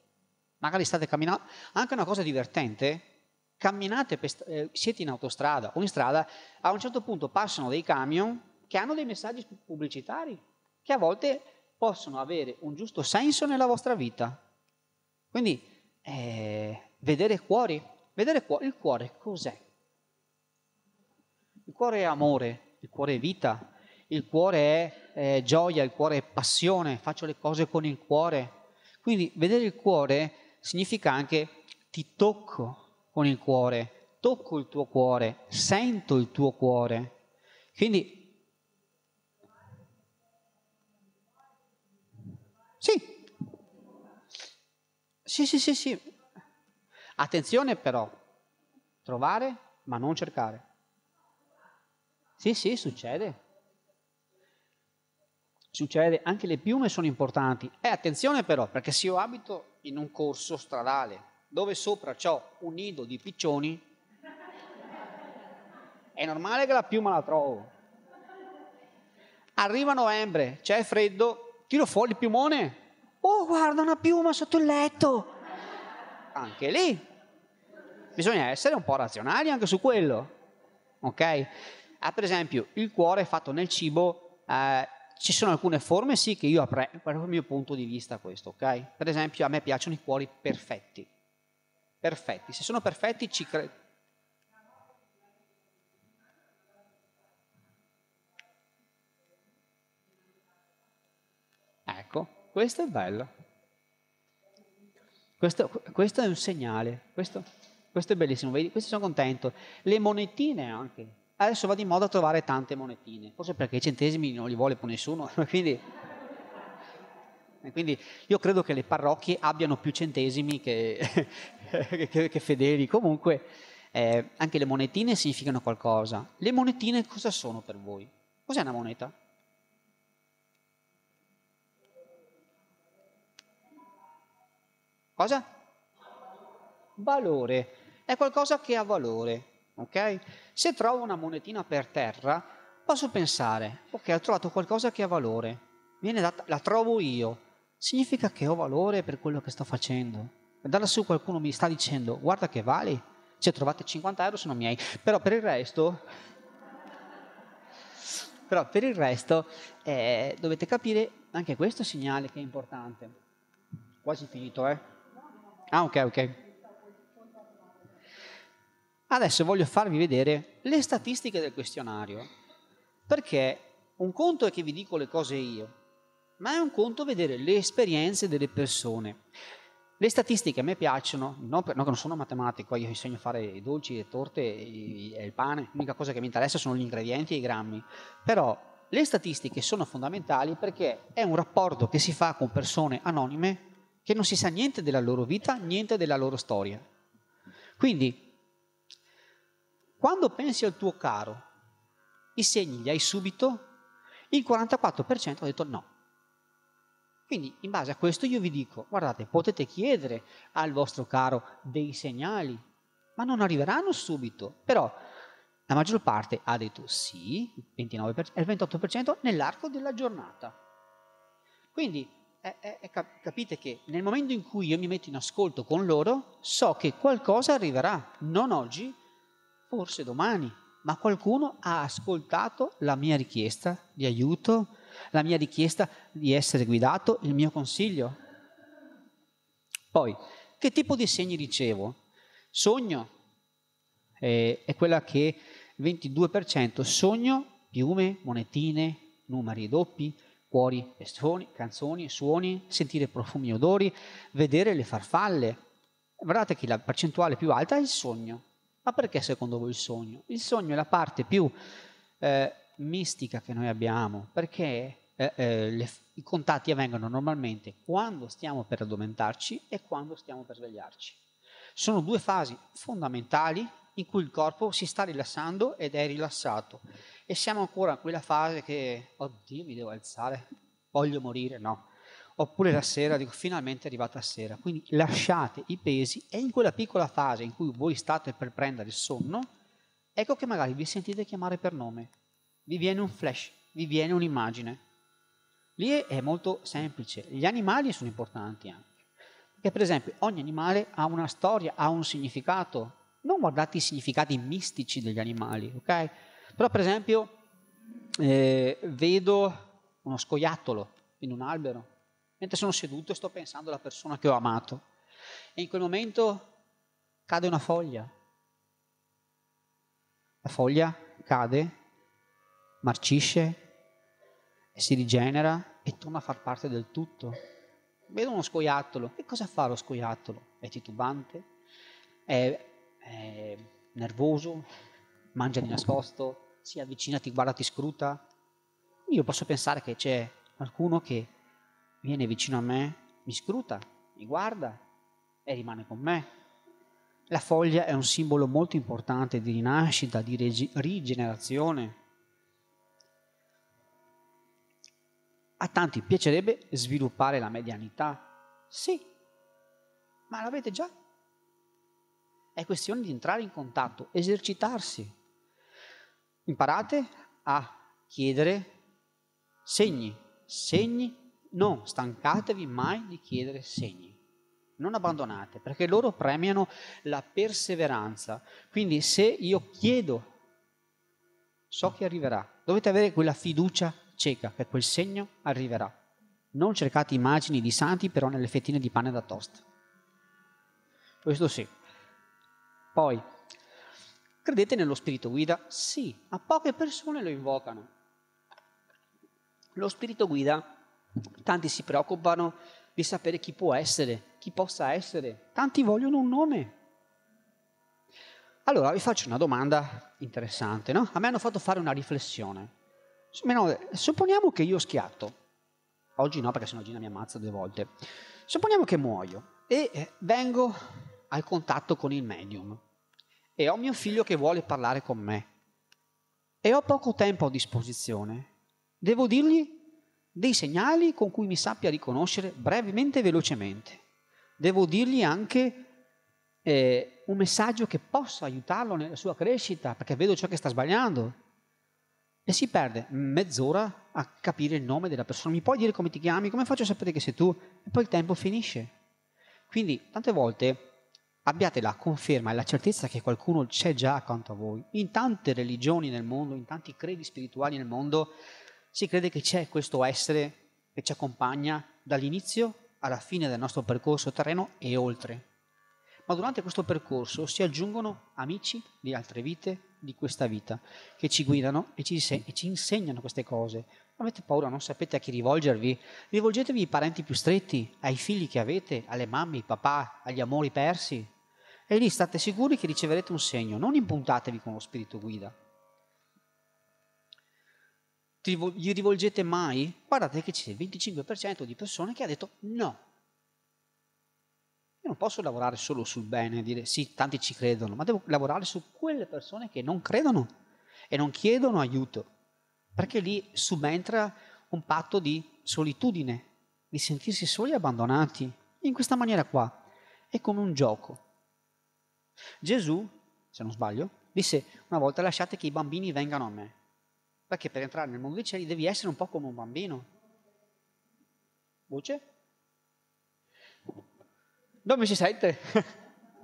Magari state camminando. Anche una cosa divertente, camminate, per, eh, siete in autostrada o in strada, a un certo punto passano dei camion che hanno dei messaggi pubblicitari, che a volte possono avere un giusto senso nella vostra vita. Quindi, eh, vedere cuori, vedere cuore, il cuore cos'è? Il cuore è amore, il cuore è vita, il cuore è eh, gioia, il cuore è passione, faccio le cose con il cuore. Quindi vedere il cuore significa anche ti tocco con il cuore, tocco il tuo cuore, sento il tuo cuore. Quindi Sì. Sì, sì, sì, sì. Attenzione però, trovare ma non cercare. Sì, sì, succede succede, anche le piume sono importanti. E eh, attenzione però, perché se io abito in un corso stradale dove sopra c'ho un nido di piccioni, è normale che la piuma la trovo. Arriva novembre, c'è freddo, tiro fuori il piumone. Oh, guarda una piuma sotto il letto. Anche lì. Bisogna essere un po' razionali anche su quello. Ok? Ah, per esempio, il cuore è fatto nel cibo. Eh, ci sono alcune forme sì che io apprezzo, quello il mio punto di vista questo, ok? Per esempio a me piacciono i cuori perfetti, perfetti, se sono perfetti ci credo. Ecco, questo è bello. Questo, questo è un segnale, questo, questo è bellissimo, vedi? Questo sono contento. Le monetine anche, adesso va di moda a trovare tante monetine, forse perché i centesimi non li vuole più nessuno, quindi, quindi io credo che le parrocchie abbiano più centesimi che, che, che fedeli, comunque eh, anche le monetine significano qualcosa. Le monetine cosa sono per voi? Cos'è una moneta? Cosa? Valore. È qualcosa che ha valore, ok? Se trovo una monetina per terra, posso pensare, ok, ho trovato qualcosa che ha valore, data, la trovo io, significa che ho valore per quello che sto facendo. da lassù qualcuno mi sta dicendo, guarda che vali, cioè trovate 50 euro sono miei, però per il resto, però per il resto eh, dovete capire anche questo segnale che è importante. Quasi finito, eh? Ah, ok, ok. Adesso voglio farvi vedere le statistiche del questionario, perché un conto è che vi dico le cose io, ma è un conto vedere le esperienze delle persone. Le statistiche a me piacciono, non, per, no, non sono matematico, io insegno a fare i dolci, le torte e, il pane, l'unica cosa che mi interessa sono gli ingredienti e i grammi, però le statistiche sono fondamentali perché è un rapporto che si fa con persone anonime che non si sa niente della loro vita, niente della loro storia. Quindi quando pensi al tuo caro, i segni li hai subito? Il 44% ha detto no. Quindi in base a questo io vi dico, guardate, potete chiedere al vostro caro dei segnali, ma non arriveranno subito. Però la maggior parte ha detto sì, il, 29%, il 28% nell'arco della giornata. Quindi è, è, capite che nel momento in cui io mi metto in ascolto con loro, so che qualcosa arriverà, non oggi, forse domani, ma qualcuno ha ascoltato la mia richiesta di aiuto, la mia richiesta di essere guidato, il mio consiglio. Poi, che tipo di segni ricevo? Sogno eh, è quella che il 22% sogno, piume, monetine, numeri doppi, cuori, pestoni, canzoni, suoni, sentire profumi e odori, vedere le farfalle. Guardate che la percentuale più alta è il sogno, ma perché secondo voi il sogno? Il sogno è la parte più eh, mistica che noi abbiamo, perché eh, eh, le, i contatti avvengono normalmente quando stiamo per addormentarci e quando stiamo per svegliarci. Sono due fasi fondamentali in cui il corpo si sta rilassando ed è rilassato e siamo ancora in quella fase che, oddio, mi devo alzare, voglio morire, no oppure la sera, dico finalmente è arrivata sera. Quindi lasciate i pesi e in quella piccola fase in cui voi state per prendere il sonno, ecco che magari vi sentite chiamare per nome, vi viene un flash, vi viene un'immagine. Lì è molto semplice, gli animali sono importanti anche, perché per esempio ogni animale ha una storia, ha un significato, non guardate i significati mistici degli animali, ok? Però per esempio eh, vedo uno scoiattolo in un albero, Mentre sono seduto e sto pensando alla persona che ho amato. E in quel momento cade una foglia. La foglia cade, marcisce, e si rigenera e torna a far parte del tutto. Vedo uno scoiattolo. E cosa fa lo scoiattolo? È titubante? È, è nervoso? Mangia di nascosto? Si avvicina, ti guarda, ti scruta? Io posso pensare che c'è qualcuno che viene vicino a me, mi scruta, mi guarda e rimane con me. La foglia è un simbolo molto importante di rinascita, di reg- rigenerazione. A tanti piacerebbe sviluppare la medianità. Sì, ma l'avete già. È questione di entrare in contatto, esercitarsi. Imparate a chiedere segni, segni non stancatevi mai di chiedere segni. Non abbandonate, perché loro premiano la perseveranza. Quindi se io chiedo, so che arriverà. Dovete avere quella fiducia cieca che quel segno arriverà. Non cercate immagini di santi però nelle fettine di pane da toast. Questo sì. Poi, credete nello spirito guida? Sì, ma poche persone lo invocano. Lo spirito guida Tanti si preoccupano di sapere chi può essere, chi possa essere. Tanti vogliono un nome. Allora vi faccio una domanda interessante, no? A me hanno fatto fare una riflessione. Supponiamo che io schiatto. Oggi no, perché sennò Gina mi ammazza due volte. Supponiamo che muoio e eh, vengo al contatto con il medium e ho mio figlio che vuole parlare con me e ho poco tempo a disposizione. Devo dirgli dei segnali con cui mi sappia riconoscere brevemente e velocemente. Devo dirgli anche eh, un messaggio che possa aiutarlo nella sua crescita, perché vedo ciò che sta sbagliando. E si perde mezz'ora a capire il nome della persona. Mi puoi dire come ti chiami? Come faccio a sapere che sei tu? E poi il tempo finisce. Quindi, tante volte abbiate la conferma e la certezza che qualcuno c'è già accanto a voi. In tante religioni nel mondo, in tanti credi spirituali nel mondo, si crede che c'è questo essere che ci accompagna dall'inizio alla fine del nostro percorso terreno e oltre. Ma durante questo percorso si aggiungono amici di altre vite, di questa vita, che ci guidano e ci, e ci insegnano queste cose. Avete paura, non sapete a chi rivolgervi? Rivolgetevi ai parenti più stretti, ai figli che avete, alle mamme, ai papà, agli amori persi. E lì state sicuri che riceverete un segno, non impuntatevi con lo spirito guida, gli rivolgete mai? Guardate che c'è il 25% di persone che ha detto no. Io non posso lavorare solo sul bene e dire sì, tanti ci credono, ma devo lavorare su quelle persone che non credono e non chiedono aiuto, perché lì subentra un patto di solitudine, di sentirsi soli e abbandonati, in questa maniera qua. È come un gioco. Gesù, se non sbaglio, disse una volta lasciate che i bambini vengano a me. Perché per entrare nel mondo dei cieli devi essere un po' come un bambino. Voce? Dove si sente?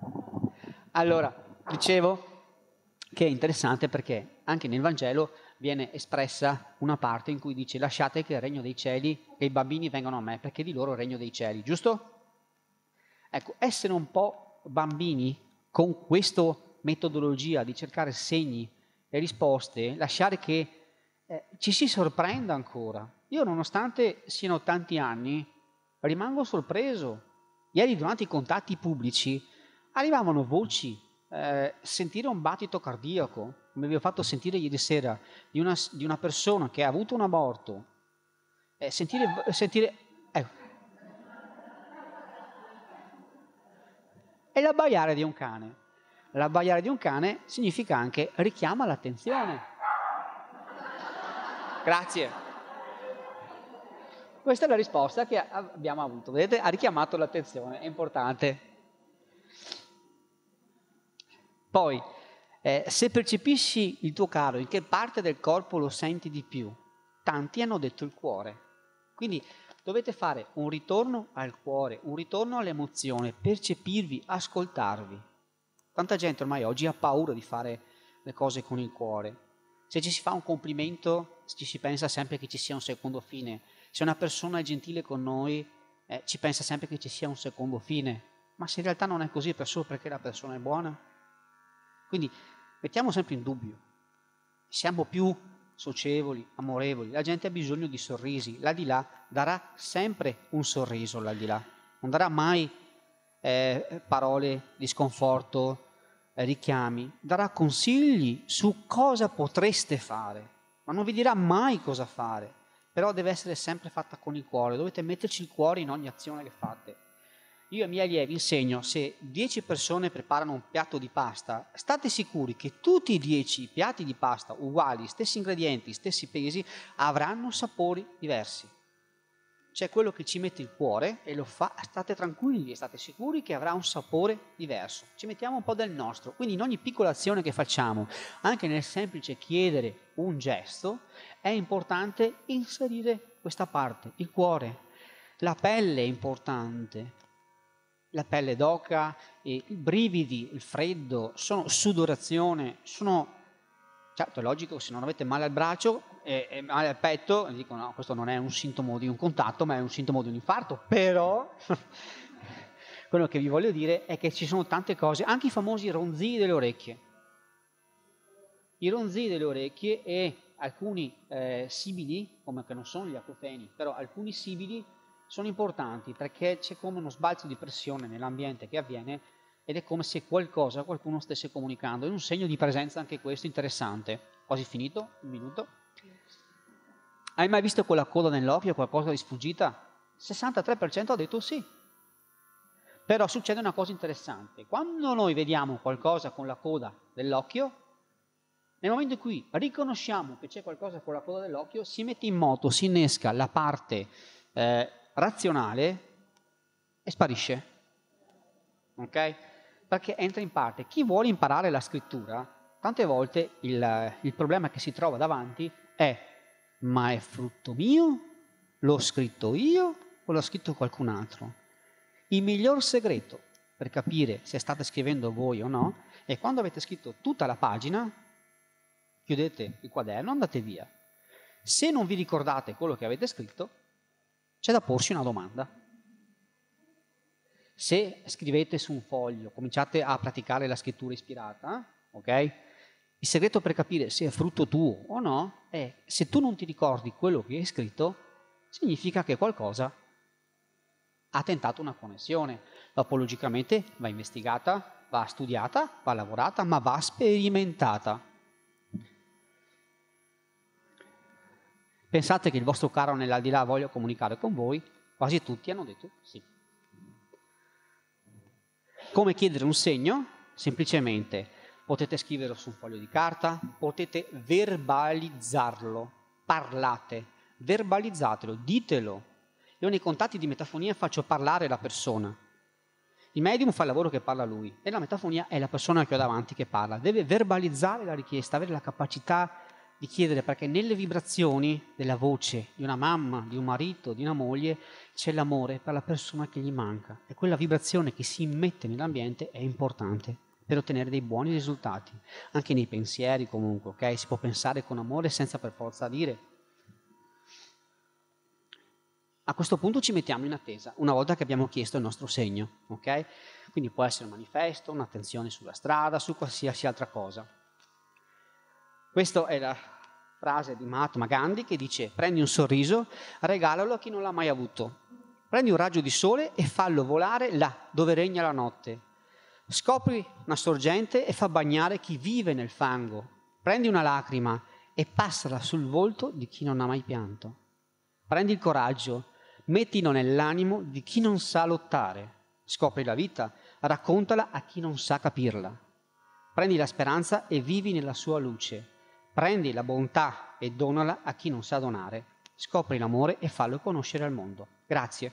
allora, dicevo che è interessante perché anche nel Vangelo viene espressa una parte in cui dice lasciate che il regno dei cieli e i bambini vengano a me perché di loro è il regno dei cieli, giusto? Ecco, essere un po' bambini con questa metodologia di cercare segni e risposte, lasciare che eh, ci si sorprenda ancora. Io nonostante siano tanti anni, rimango sorpreso. Ieri durante i contatti pubblici arrivavano voci, eh, sentire un battito cardiaco, come vi ho fatto sentire ieri sera, di una, di una persona che ha avuto un aborto. Eh, sentire, sentire ecco. È l'abbaiare di un cane. L'abbaiare di un cane significa anche richiama l'attenzione. Grazie. Questa è la risposta che abbiamo avuto, vedete? Ha richiamato l'attenzione, è importante. Poi, eh, se percepisci il tuo caro, in che parte del corpo lo senti di più? Tanti hanno detto il cuore. Quindi dovete fare un ritorno al cuore, un ritorno all'emozione, percepirvi, ascoltarvi. Tanta gente ormai oggi ha paura di fare le cose con il cuore. Se ci si fa un complimento, ci si pensa sempre che ci sia un secondo fine. Se una persona è gentile con noi, eh, ci pensa sempre che ci sia un secondo fine. Ma se in realtà non è così, per solo perché la persona è buona. Quindi mettiamo sempre in dubbio. Siamo più socievoli, amorevoli. La gente ha bisogno di sorrisi. Là di là darà sempre un sorriso, là di là. Non darà mai eh, parole di sconforto, richiami, darà consigli su cosa potreste fare, ma non vi dirà mai cosa fare, però deve essere sempre fatta con il cuore, dovete metterci il cuore in ogni azione che fate. Io ai miei allievi insegno se 10 persone preparano un piatto di pasta, state sicuri che tutti i 10 piatti di pasta uguali, stessi ingredienti, stessi pesi, avranno sapori diversi c'è quello che ci mette il cuore e lo fa, state tranquilli, state sicuri che avrà un sapore diverso. Ci mettiamo un po' del nostro, quindi in ogni piccola azione che facciamo, anche nel semplice chiedere un gesto, è importante inserire questa parte, il cuore. La pelle è importante, la pelle d'oca, i brividi, il freddo, sono sudorazione, sono Certo, è logico, se non avete male al braccio e, e male al petto, dicono no, questo non è un sintomo di un contatto, ma è un sintomo di un infarto, però quello che vi voglio dire è che ci sono tante cose, anche i famosi ronzii delle orecchie. I ronzii delle orecchie e alcuni eh, sibili, come che non sono gli acufeni, però alcuni sibili sono importanti perché c'è come uno sbalzo di pressione nell'ambiente che avviene ed è come se qualcosa, qualcuno stesse comunicando. È un segno di presenza anche questo, interessante. Quasi finito, un minuto. Hai mai visto quella coda nell'occhio, qualcosa di sfuggita? 63% ha detto sì. Però succede una cosa interessante. Quando noi vediamo qualcosa con la coda dell'occhio, nel momento in cui riconosciamo che c'è qualcosa con la coda dell'occhio, si mette in moto, si innesca la parte eh, razionale e sparisce. Ok? perché entra in parte. Chi vuole imparare la scrittura, tante volte il, il problema che si trova davanti è ma è frutto mio? L'ho scritto io o l'ha scritto qualcun altro? Il miglior segreto per capire se state scrivendo voi o no è quando avete scritto tutta la pagina, chiudete il quaderno, andate via. Se non vi ricordate quello che avete scritto, c'è da porsi una domanda se scrivete su un foglio, cominciate a praticare la scrittura ispirata, ok? Il segreto per capire se è frutto tuo o no è se tu non ti ricordi quello che hai scritto, significa che qualcosa ha tentato una connessione. Dopo logicamente va investigata, va studiata, va lavorata, ma va sperimentata. Pensate che il vostro caro nell'aldilà voglia comunicare con voi? Quasi tutti hanno detto sì. Come chiedere un segno? Semplicemente potete scriverlo su un foglio di carta, potete verbalizzarlo, parlate, verbalizzatelo, ditelo. Io nei contatti di metafonia faccio parlare la persona. Il medium fa il lavoro che parla lui e la metafonia è la persona che ho davanti che parla. Deve verbalizzare la richiesta, avere la capacità di di chiedere perché nelle vibrazioni della voce di una mamma, di un marito, di una moglie c'è l'amore per la persona che gli manca e quella vibrazione che si immette nell'ambiente è importante per ottenere dei buoni risultati, anche nei pensieri comunque, ok? Si può pensare con amore senza per forza dire. A questo punto ci mettiamo in attesa, una volta che abbiamo chiesto il nostro segno, ok? Quindi può essere un manifesto, un'attenzione sulla strada, su qualsiasi altra cosa. Questa è la, frase di Mahatma Gandhi che dice prendi un sorriso, regalalo a chi non l'ha mai avuto. Prendi un raggio di sole e fallo volare là dove regna la notte. Scopri una sorgente e fa bagnare chi vive nel fango. Prendi una lacrima e passala sul volto di chi non ha mai pianto. Prendi il coraggio, mettilo nell'animo di chi non sa lottare. Scopri la vita, raccontala a chi non sa capirla. Prendi la speranza e vivi nella sua luce. Prendi la bontà e donala a chi non sa donare. Scopri l'amore e fallo conoscere al mondo. Grazie.